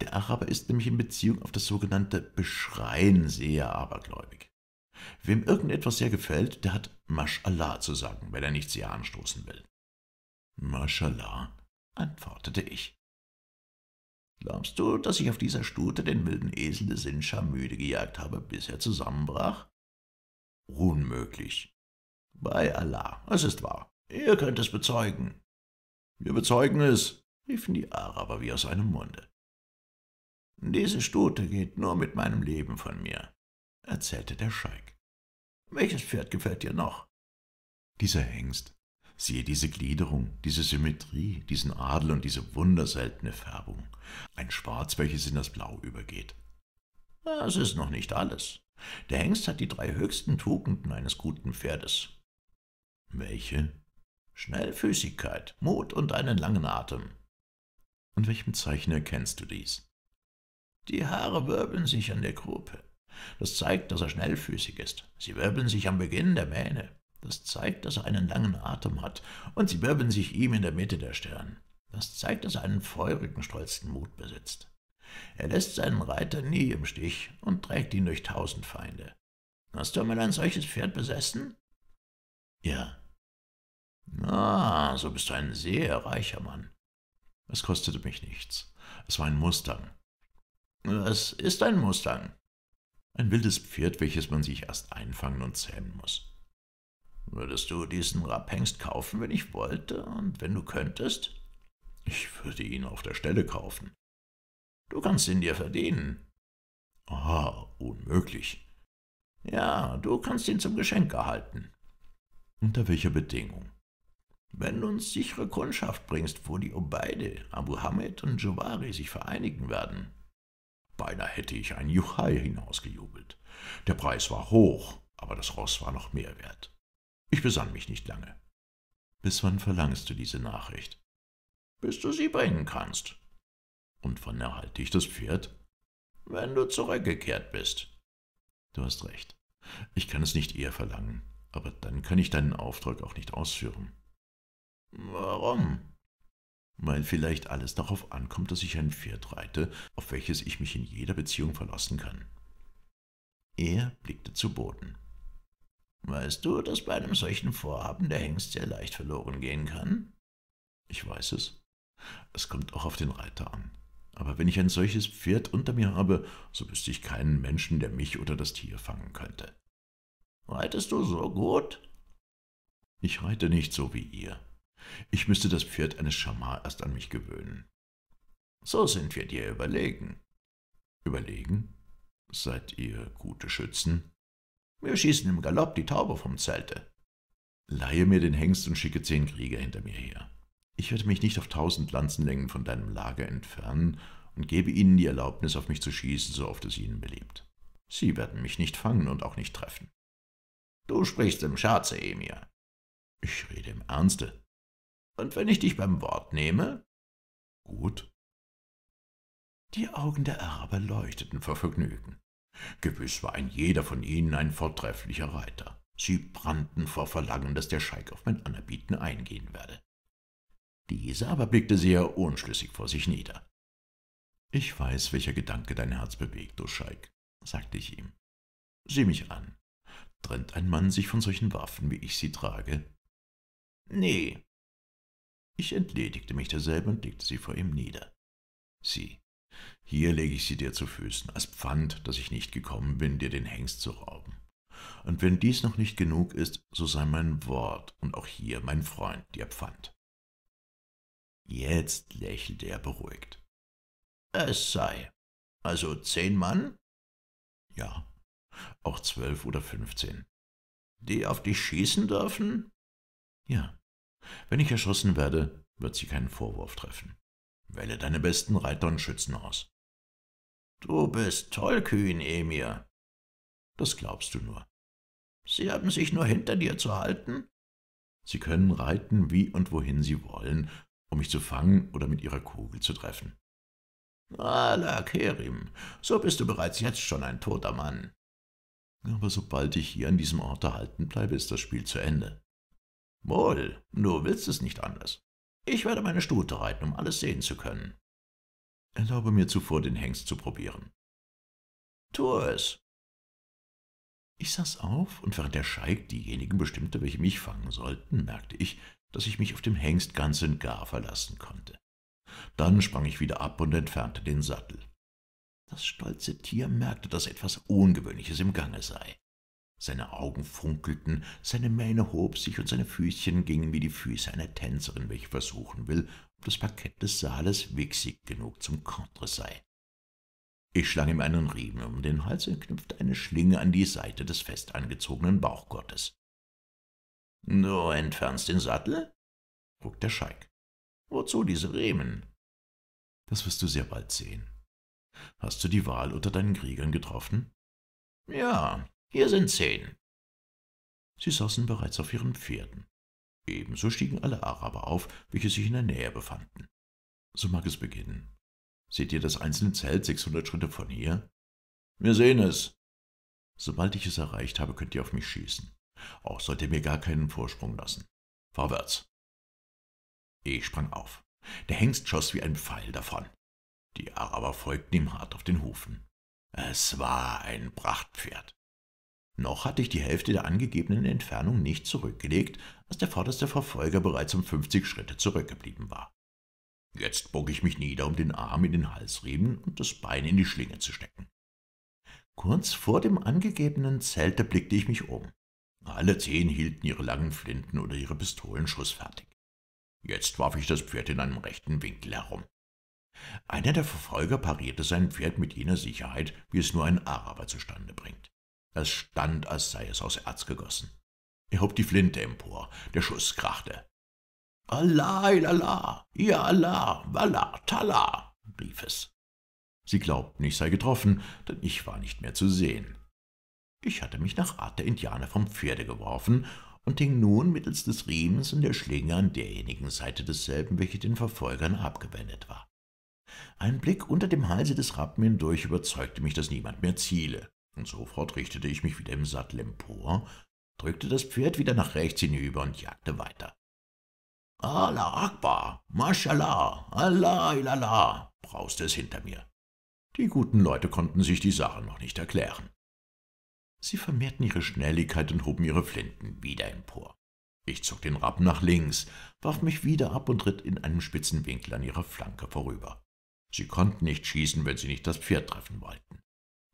Der Araber ist nämlich in Beziehung auf das sogenannte Beschreien sehr abergläubig. Wem irgendetwas sehr gefällt, der hat Maschallah zu sagen, wenn er nichts ihr anstoßen will. Maschallah, antwortete ich. Glaubst du, dass ich auf dieser Stute den wilden Esel des müde gejagt habe, bis er zusammenbrach? Unmöglich. Bei Allah, es ist wahr. Ihr könnt es bezeugen. Wir bezeugen es, riefen die Araber wie aus einem Munde. Diese Stute geht nur mit meinem Leben von mir erzählte der Scheik. Welches Pferd gefällt dir noch? Dieser Hengst. Siehe diese Gliederung, diese Symmetrie, diesen Adel und diese wunderseltene Färbung. Ein Schwarz, welches in das Blau übergeht. Das ist noch nicht alles. Der Hengst hat die drei höchsten Tugenden eines guten Pferdes. Welche? Schnellfüßigkeit, Mut und einen langen Atem. An welchem Zeichen erkennst du dies? Die Haare wirbeln sich an der Gruppe. Das zeigt, dass er schnellfüßig ist. Sie wirbeln sich am Beginn der Mähne. Das zeigt, dass er einen langen Atem hat, und sie wirbeln sich ihm in der Mitte der Stirn. Das zeigt, dass er einen feurigen, stolzen Mut besitzt. Er lässt seinen Reiter nie im Stich und trägt ihn durch tausend Feinde. Hast du einmal ein solches Pferd besessen? Ja. Ah, so bist du ein sehr reicher Mann. Es kostete mich nichts. Es war ein Mustang. Es ist ein Mustang. Ein wildes Pferd, welches man sich erst einfangen und zähmen muss. Würdest du diesen Rapphengst kaufen, wenn ich wollte und wenn du könntest? Ich würde ihn auf der Stelle kaufen. Du kannst ihn dir verdienen. Ah, unmöglich. Ja, du kannst ihn zum Geschenk erhalten. Unter welcher Bedingung? Wenn du uns sichere Kundschaft bringst, wo die Obeide, Abu Hamid und Jawari sich vereinigen werden, Beinahe hätte ich ein Juchai hinausgejubelt. Der Preis war hoch, aber das Ross war noch mehr wert. Ich besann mich nicht lange. Bis wann verlangst du diese Nachricht? Bis du sie bringen kannst. Und wann erhalte ich das Pferd? Wenn du zurückgekehrt bist. Du hast recht. Ich kann es nicht eher verlangen, aber dann kann ich deinen Auftrag auch nicht ausführen. Warum? weil vielleicht alles darauf ankommt, dass ich ein Pferd reite, auf welches ich mich in jeder Beziehung verlassen kann. Er blickte zu Boden. Weißt du, dass bei einem solchen Vorhaben der Hengst sehr leicht verloren gehen kann? Ich weiß es. Es kommt auch auf den Reiter an. Aber wenn ich ein solches Pferd unter mir habe, so wüsste ich keinen Menschen, der mich oder das Tier fangen könnte. Reitest du so gut? Ich reite nicht so wie ihr, ich müsste das Pferd eines Schamar erst an mich gewöhnen. So sind wir dir überlegen. Überlegen? Seid ihr gute Schützen? Wir schießen im Galopp die Taube vom Zelte. Leihe mir den Hengst und schicke zehn Krieger hinter mir her. Ich werde mich nicht auf tausend Lanzenlängen von deinem Lager entfernen und gebe ihnen die Erlaubnis, auf mich zu schießen, so oft es ihnen beliebt. Sie werden mich nicht fangen und auch nicht treffen. Du sprichst im Scherze, Emir. Ich rede im Ernste. Und wenn ich dich beim Wort nehme? Gut. Die Augen der Araber leuchteten vor Vergnügen. Gewiss war ein jeder von ihnen ein vortrefflicher Reiter. Sie brannten vor Verlangen, dass der Scheik auf mein Anerbieten eingehen werde. Dieser aber blickte sehr unschlüssig vor sich nieder. Ich weiß, welcher Gedanke dein Herz bewegt, du Scheik, sagte ich ihm. Sieh mich an. Trennt ein Mann sich von solchen Waffen, wie ich sie trage? Nee, ich entledigte mich derselben und legte sie vor ihm nieder. Sieh, hier lege ich sie dir zu Füßen, als Pfand, dass ich nicht gekommen bin, dir den Hengst zu rauben. Und wenn dies noch nicht genug ist, so sei mein Wort und auch hier mein Freund dir Pfand. Jetzt lächelte er beruhigt. Es sei. Also zehn Mann? Ja, auch zwölf oder fünfzehn. Die auf dich schießen dürfen? Ja. Wenn ich erschossen werde, wird sie keinen Vorwurf treffen. Wähle deine besten Reiter und Schützen aus. Du bist tollkühn, Emir. Das glaubst du nur. Sie haben sich nur hinter dir zu halten? Sie können reiten, wie und wohin sie wollen, um mich zu fangen oder mit ihrer Kugel zu treffen. Allah Kerim, so bist du bereits jetzt schon ein toter Mann. Aber sobald ich hier an diesem Ort erhalten bleibe, ist das Spiel zu Ende. Moll, du willst es nicht anders. Ich werde meine Stute reiten, um alles sehen zu können. Erlaube mir zuvor, den Hengst zu probieren. Tue es. Ich saß auf, und während der Scheik diejenigen bestimmte, welche mich fangen sollten, merkte ich, dass ich mich auf dem Hengst ganz und gar verlassen konnte. Dann sprang ich wieder ab und entfernte den Sattel. Das stolze Tier merkte, dass etwas Ungewöhnliches im Gange sei. Seine Augen funkelten, seine Mähne hob sich und seine Füßchen gingen wie die Füße einer Tänzerin, welche versuchen will, ob das Parkett des Saales wichsig genug zum Contre sei. Ich schlang ihm einen Riemen um den Hals und knüpfte eine Schlinge an die Seite des fest angezogenen Bauchgottes. »Du entfernst den Sattel?« frug der Scheik. »Wozu diese Riemen?« »Das wirst du sehr bald sehen. Hast du die Wahl unter deinen Kriegern getroffen?« »Ja, hier sind zehn. Sie saßen bereits auf ihren Pferden. Ebenso stiegen alle Araber auf, welche sich in der Nähe befanden. So mag es beginnen. Seht ihr das einzelne Zelt 600 Schritte von hier? Wir sehen es. Sobald ich es erreicht habe, könnt ihr auf mich schießen. Auch sollt ihr mir gar keinen Vorsprung lassen. Vorwärts. Ich sprang auf. Der Hengst schoss wie ein Pfeil davon. Die Araber folgten ihm hart auf den Hufen. Es war ein Prachtpferd. Noch hatte ich die Hälfte der angegebenen Entfernung nicht zurückgelegt, als der vorderste Verfolger bereits um 50 Schritte zurückgeblieben war. Jetzt bog ich mich nieder, um den Arm in den Halsriemen und das Bein in die Schlinge zu stecken. Kurz vor dem angegebenen Zelt blickte ich mich um. Alle zehn hielten ihre langen Flinten oder ihre Pistolen schussfertig. Jetzt warf ich das Pferd in einem rechten Winkel herum. Einer der Verfolger parierte sein Pferd mit jener Sicherheit, wie es nur ein Araber zustande bringt. Es stand, als sei es aus Erz gegossen. Er hob die Flinte empor. Der Schuss krachte. Allah, ilallah, ya Allah, wallah, tala, rief es. Sie glaubten, ich sei getroffen, denn ich war nicht mehr zu sehen. Ich hatte mich nach Art der Indianer vom Pferde geworfen und hing nun mittels des Riemens in der Schlinge an derjenigen Seite desselben, welche den Verfolgern abgewendet war. Ein Blick unter dem Halse des Rappen hindurch überzeugte mich, dass niemand mehr ziele. Und sofort richtete ich mich wieder im Sattel empor, drückte das Pferd wieder nach rechts hinüber und jagte weiter. Allah Akbar, Mashallah, Allah ilala, brauste es hinter mir. Die guten Leute konnten sich die Sache noch nicht erklären. Sie vermehrten ihre Schnelligkeit und hoben ihre Flinten wieder empor. Ich zog den Rappen nach links, warf mich wieder ab und ritt in einem spitzen Winkel an ihrer Flanke vorüber. Sie konnten nicht schießen, wenn sie nicht das Pferd treffen wollten.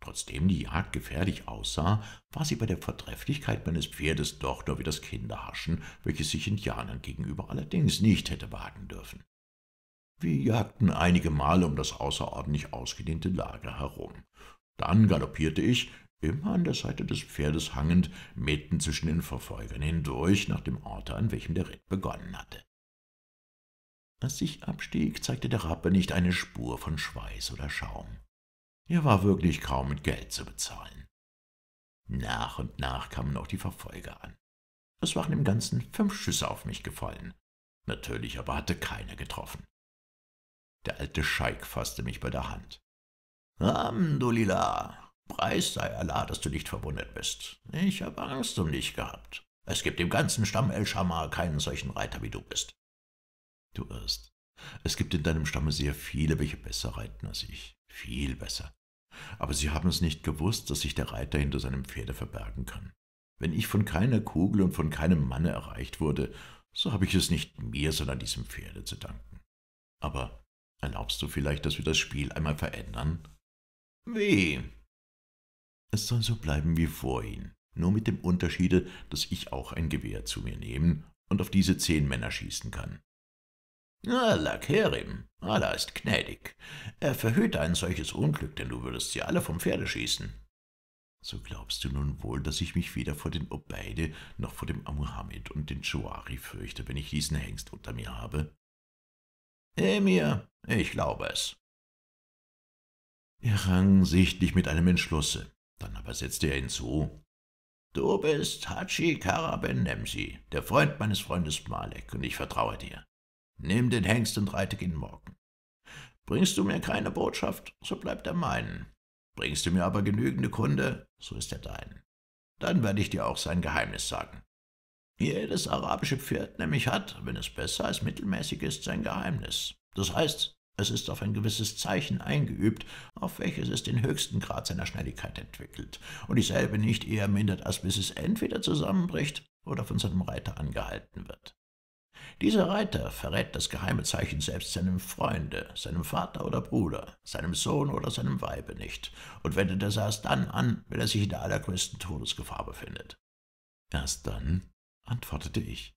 Trotzdem die Jagd gefährlich aussah, war sie bei der Vortrefflichkeit meines Pferdes doch nur wie das Kinderhaschen, welches sich Indianern gegenüber allerdings nicht hätte wagen dürfen. Wir jagten einige Male um das außerordentlich ausgedehnte Lager herum. Dann galoppierte ich, immer an der Seite des Pferdes hangend, mitten zwischen den Verfolgern hindurch nach dem Orte, an welchem der Ritt begonnen hatte. Als ich abstieg, zeigte der Rappe nicht eine Spur von Schweiß oder Schaum. Er war wirklich kaum mit Geld zu bezahlen. Nach und nach kamen auch die Verfolger an. Es waren im Ganzen fünf Schüsse auf mich gefallen. Natürlich aber hatte keiner getroffen. Der alte Scheik fasste mich bei der Hand. Alhamdulillah, preis sei Allah, dass du nicht verwundet bist. Ich habe Angst um dich gehabt. Es gibt im ganzen Stamm El Shamar keinen solchen Reiter, wie du bist. Du irrst. Es gibt in deinem Stamme sehr viele, welche besser reiten als ich. Viel besser. Aber sie haben es nicht gewusst, dass sich der Reiter hinter seinem Pferde verbergen kann. Wenn ich von keiner Kugel und von keinem Manne erreicht wurde, so habe ich es nicht mir, sondern diesem Pferde zu danken. Aber erlaubst du vielleicht, dass wir das Spiel einmal verändern? Weh! Es soll so bleiben wie vorhin, nur mit dem Unterschiede, dass ich auch ein Gewehr zu mir nehmen und auf diese zehn Männer schießen kann. Allah Kerim, Allah ist gnädig. Er verhüte ein solches Unglück, denn du würdest sie alle vom Pferde schießen. So glaubst du nun wohl, dass ich mich weder vor den Obeide noch vor dem Amuhammed und den Schuari fürchte, wenn ich diesen Hengst unter mir habe? Emir, ich glaube es. Er rang sichtlich mit einem Entschlusse, dann aber setzte er hinzu, Du bist Hachi Karaben Nemsi, der Freund meines Freundes Malek, und ich vertraue dir. Nimm den Hengst und reite gegen Morgen. Bringst du mir keine Botschaft, so bleibt er meinen. Bringst du mir aber genügende Kunde, so ist er dein. Dann werde ich dir auch sein Geheimnis sagen. Jedes arabische Pferd nämlich hat, wenn es besser als mittelmäßig ist, sein Geheimnis. Das heißt, es ist auf ein gewisses Zeichen eingeübt, auf welches es den höchsten Grad seiner Schnelligkeit entwickelt, und dieselbe nicht eher mindert, als bis es entweder zusammenbricht oder von seinem Reiter angehalten wird. Dieser Reiter verrät das geheime Zeichen selbst seinem Freunde, seinem Vater oder Bruder, seinem Sohn oder seinem Weibe nicht und wendet es erst dann an, wenn er sich in der allergrößten Todesgefahr befindet. Erst dann, antwortete ich,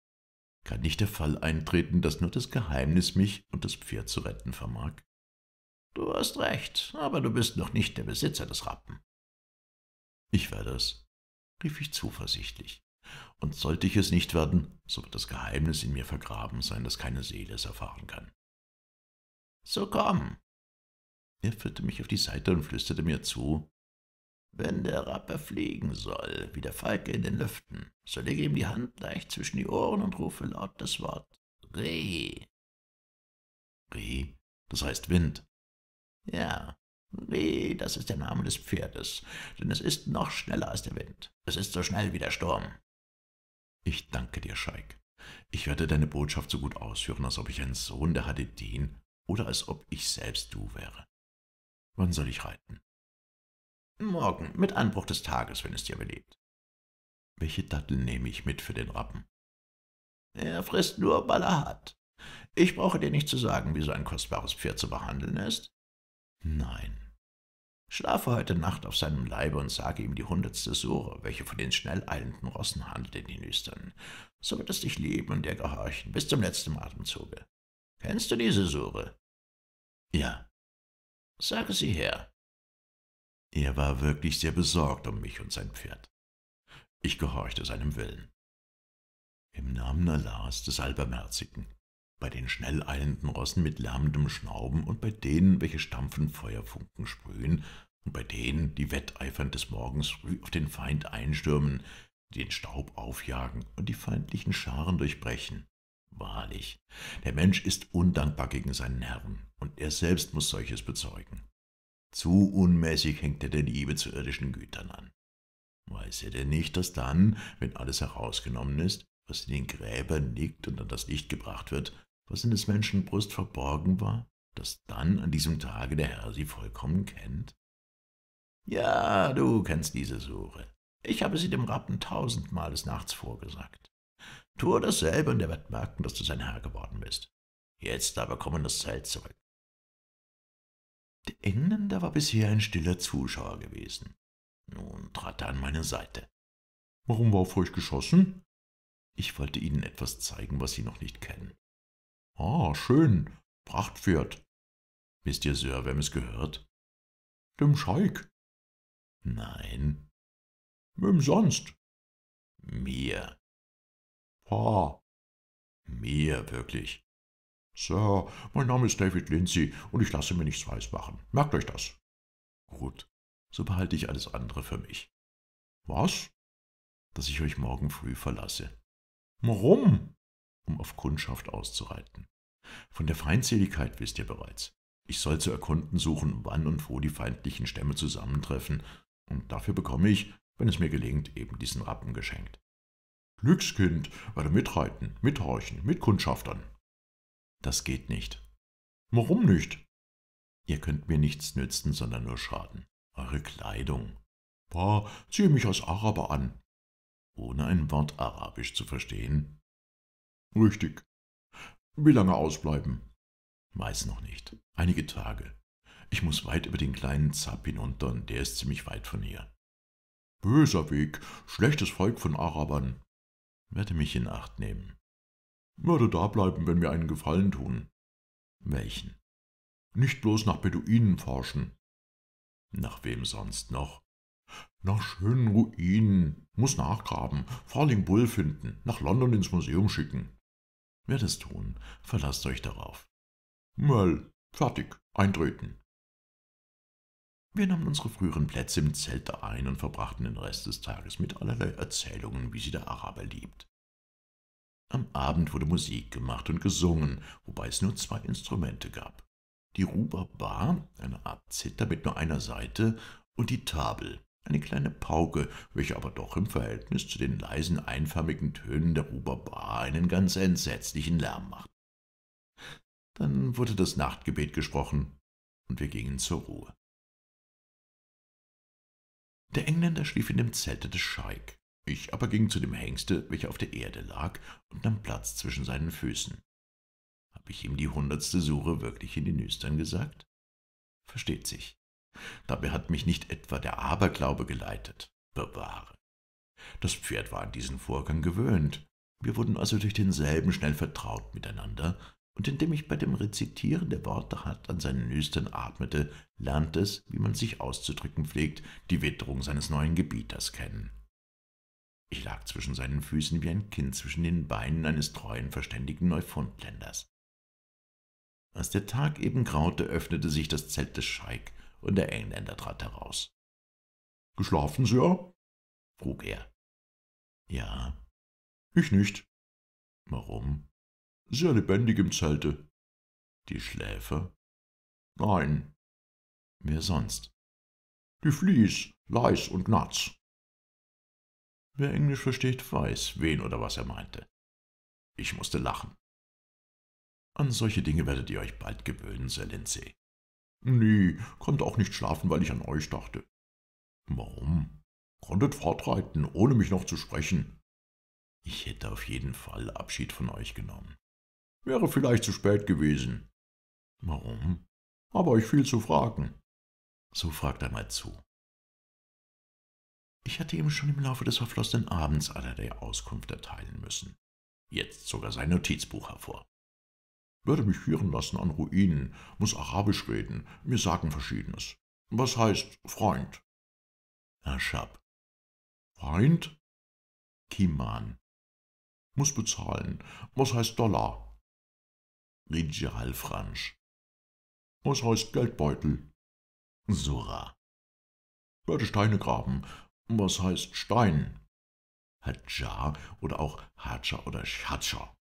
kann nicht der Fall eintreten, dass nur das Geheimnis mich und das Pferd zu retten vermag? Du hast recht, aber du bist noch nicht der Besitzer des Rappen. Ich werde es, rief ich zuversichtlich. Und sollte ich es nicht werden, so wird das Geheimnis in mir vergraben sein, das keine Seele es erfahren kann. So komm! Er führte mich auf die Seite und flüsterte mir zu, wenn der Rappe fliegen soll, wie der Falke in den Lüften, so lege ihm die Hand leicht zwischen die Ohren und rufe laut das Wort Reh. Reh, das heißt Wind. Ja, Reh, das ist der Name des Pferdes, denn es ist noch schneller als der Wind. Es ist so schnell wie der Sturm. Ich danke dir, Scheik. Ich werde deine Botschaft so gut ausführen, als ob ich ein Sohn der Hadidin oder als ob ich selbst du wäre. Wann soll ich reiten? Morgen, mit Anbruch des Tages, wenn es dir beliebt. Welche Dattel nehme ich mit für den Rappen? Er frisst nur, weil er hat. Ich brauche dir nicht zu sagen, wie so ein kostbares Pferd zu behandeln ist. Nein, Schlafe heute Nacht auf seinem Leibe und sage ihm die hundertste Sure, welche von den schnell eilenden Rossen handelt in den Nüstern. So wird es dich lieben und dir gehorchen, bis zum letzten Atemzuge. Kennst du diese Sure? Ja. Sage sie her. Er war wirklich sehr besorgt um mich und sein Pferd. Ich gehorchte seinem Willen. Im Namen Allahs, des Allbarmherzigen, bei den schnell eilenden Rossen mit lärmendem Schnauben und bei denen, welche stampfend Feuerfunken sprühen, und bei denen, die wetteifernd des Morgens früh auf den Feind einstürmen, die den Staub aufjagen und die feindlichen Scharen durchbrechen. Wahrlich, der Mensch ist undankbar gegen seinen Herrn, und er selbst muß solches bezeugen. Zu unmäßig hängt er der Liebe zu irdischen Gütern an. Weiß er denn nicht, dass dann, wenn alles herausgenommen ist, was in den Gräbern liegt und an das Licht gebracht wird, was in des Menschen Brust verborgen war, dass dann an diesem Tage der Herr sie vollkommen kennt? Ja, du kennst diese Suche. Ich habe sie dem Rappen tausendmal des Nachts vorgesagt. Tue dasselbe und er wird merken, dass du sein Herr geworden bist. Jetzt aber komm in das Zelt zurück. Der Engländer war bisher ein stiller Zuschauer gewesen. Nun trat er an meine Seite. Warum war auf euch geschossen? Ich wollte ihnen etwas zeigen, was sie noch nicht kennen. Ah, schön, Prachtpferd. Wisst ihr, Sir, wem es gehört? Dem Scheik. Nein. Wem sonst? Mir. Pa. Mir, wirklich. Sir, mein Name ist David Lindsay und ich lasse mir nichts weiß machen. Merkt euch das. Gut, so behalte ich alles andere für mich. Was? Dass ich euch morgen früh verlasse. Warum? um auf Kundschaft auszureiten. Von der Feindseligkeit wisst ihr bereits. Ich soll zu erkunden suchen, wann und wo die feindlichen Stämme zusammentreffen, und dafür bekomme ich, wenn es mir gelingt, eben diesen Rappen geschenkt. Glückskind, werde mitreiten, mithorchen, mitkundschaftern. Das geht nicht. Warum nicht? Ihr könnt mir nichts nützen, sondern nur schaden. Eure Kleidung. Bah, ziehe mich als Araber an. Ohne ein Wort Arabisch zu verstehen, Richtig. Wie lange ausbleiben? Weiß noch nicht. Einige Tage. Ich muss weit über den kleinen Zapp hinunter und der ist ziemlich weit von hier. Böser Weg, schlechtes Volk von Arabern. Werde mich in Acht nehmen. Würde dableiben, wenn wir einen Gefallen tun. Welchen? Nicht bloß nach Beduinen forschen. Nach wem sonst noch? Nach schönen Ruinen. Muss nachgraben, Farling Bull finden, nach London ins Museum schicken. Wird es tun, verlasst euch darauf. Möll, fertig, eintreten. Wir nahmen unsere früheren Plätze im Zelt ein und verbrachten den Rest des Tages mit allerlei Erzählungen, wie sie der Araber liebt. Am Abend wurde Musik gemacht und gesungen, wobei es nur zwei Instrumente gab. Die Ruba-Bar, eine Art Zither mit nur einer Seite, und die Tabel, eine kleine Pauke, welche aber doch im Verhältnis zu den leisen, einförmigen Tönen der Ruberbar einen ganz entsetzlichen Lärm macht. Dann wurde das Nachtgebet gesprochen, und wir gingen zur Ruhe. Der Engländer schlief in dem Zelte des Scheik, ich aber ging zu dem Hengste, welcher auf der Erde lag, und nahm Platz zwischen seinen Füßen. Hab ich ihm die hundertste Suche wirklich in die Nüstern gesagt? Versteht sich. Dabei hat mich nicht etwa der Aberglaube geleitet, bewahre. Das Pferd war an diesen Vorgang gewöhnt. Wir wurden also durch denselben schnell vertraut miteinander, und indem ich bei dem Rezitieren der Worte hart an seinen Nüstern atmete, lernte es, wie man sich auszudrücken pflegt, die Witterung seines neuen Gebieters kennen. Ich lag zwischen seinen Füßen wie ein Kind zwischen den Beinen eines treuen, verständigen Neufundländers. Als der Tag eben graute, öffnete sich das Zelt des Scheik und der Engländer trat heraus. »Geschlafen, Sir?« frug er. »Ja.« »Ich nicht.« »Warum?« »Sehr lebendig im Zelte.« »Die Schläfer?« »Nein.« »Wer sonst?« »Die Flies, Leis und Gnatz.« Wer Englisch versteht, weiß, wen oder was er meinte. Ich musste lachen. An solche Dinge werdet ihr euch bald gewöhnen, Sir Lindsay. Nee, konnte auch nicht schlafen, weil ich an euch dachte. Warum? Konntet fortreiten, ohne mich noch zu sprechen. Ich hätte auf jeden Fall Abschied von euch genommen. Wäre vielleicht zu spät gewesen. Warum? Habe euch viel zu fragen. So fragt er mal zu. Ich hatte ihm schon im Laufe des verflossenen Abends allerlei Auskunft erteilen müssen. Jetzt sogar sein Notizbuch hervor. Werde mich führen lassen an Ruinen, muss Arabisch reden, mir sagen Verschiedenes. Was heißt Freund? Aschab. Freund? Kiman. Muss bezahlen. Was heißt Dollar? Rigialfransch. Was heißt Geldbeutel? Sura. Werde Steine graben. Was heißt Stein? Hadjar oder auch Hatscher oder Schatscher.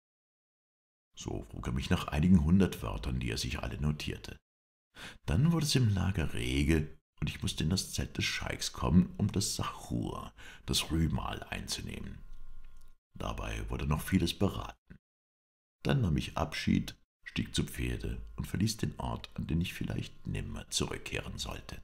So frug er mich nach einigen hundert Wörtern, die er sich alle notierte. Dann wurde es im Lager rege, und ich musste in das Zelt des Scheiks kommen, um das Sachur, das Rühmal, einzunehmen. Dabei wurde noch vieles beraten. Dann nahm ich Abschied, stieg zu Pferde und verließ den Ort, an den ich vielleicht nimmer zurückkehren sollte.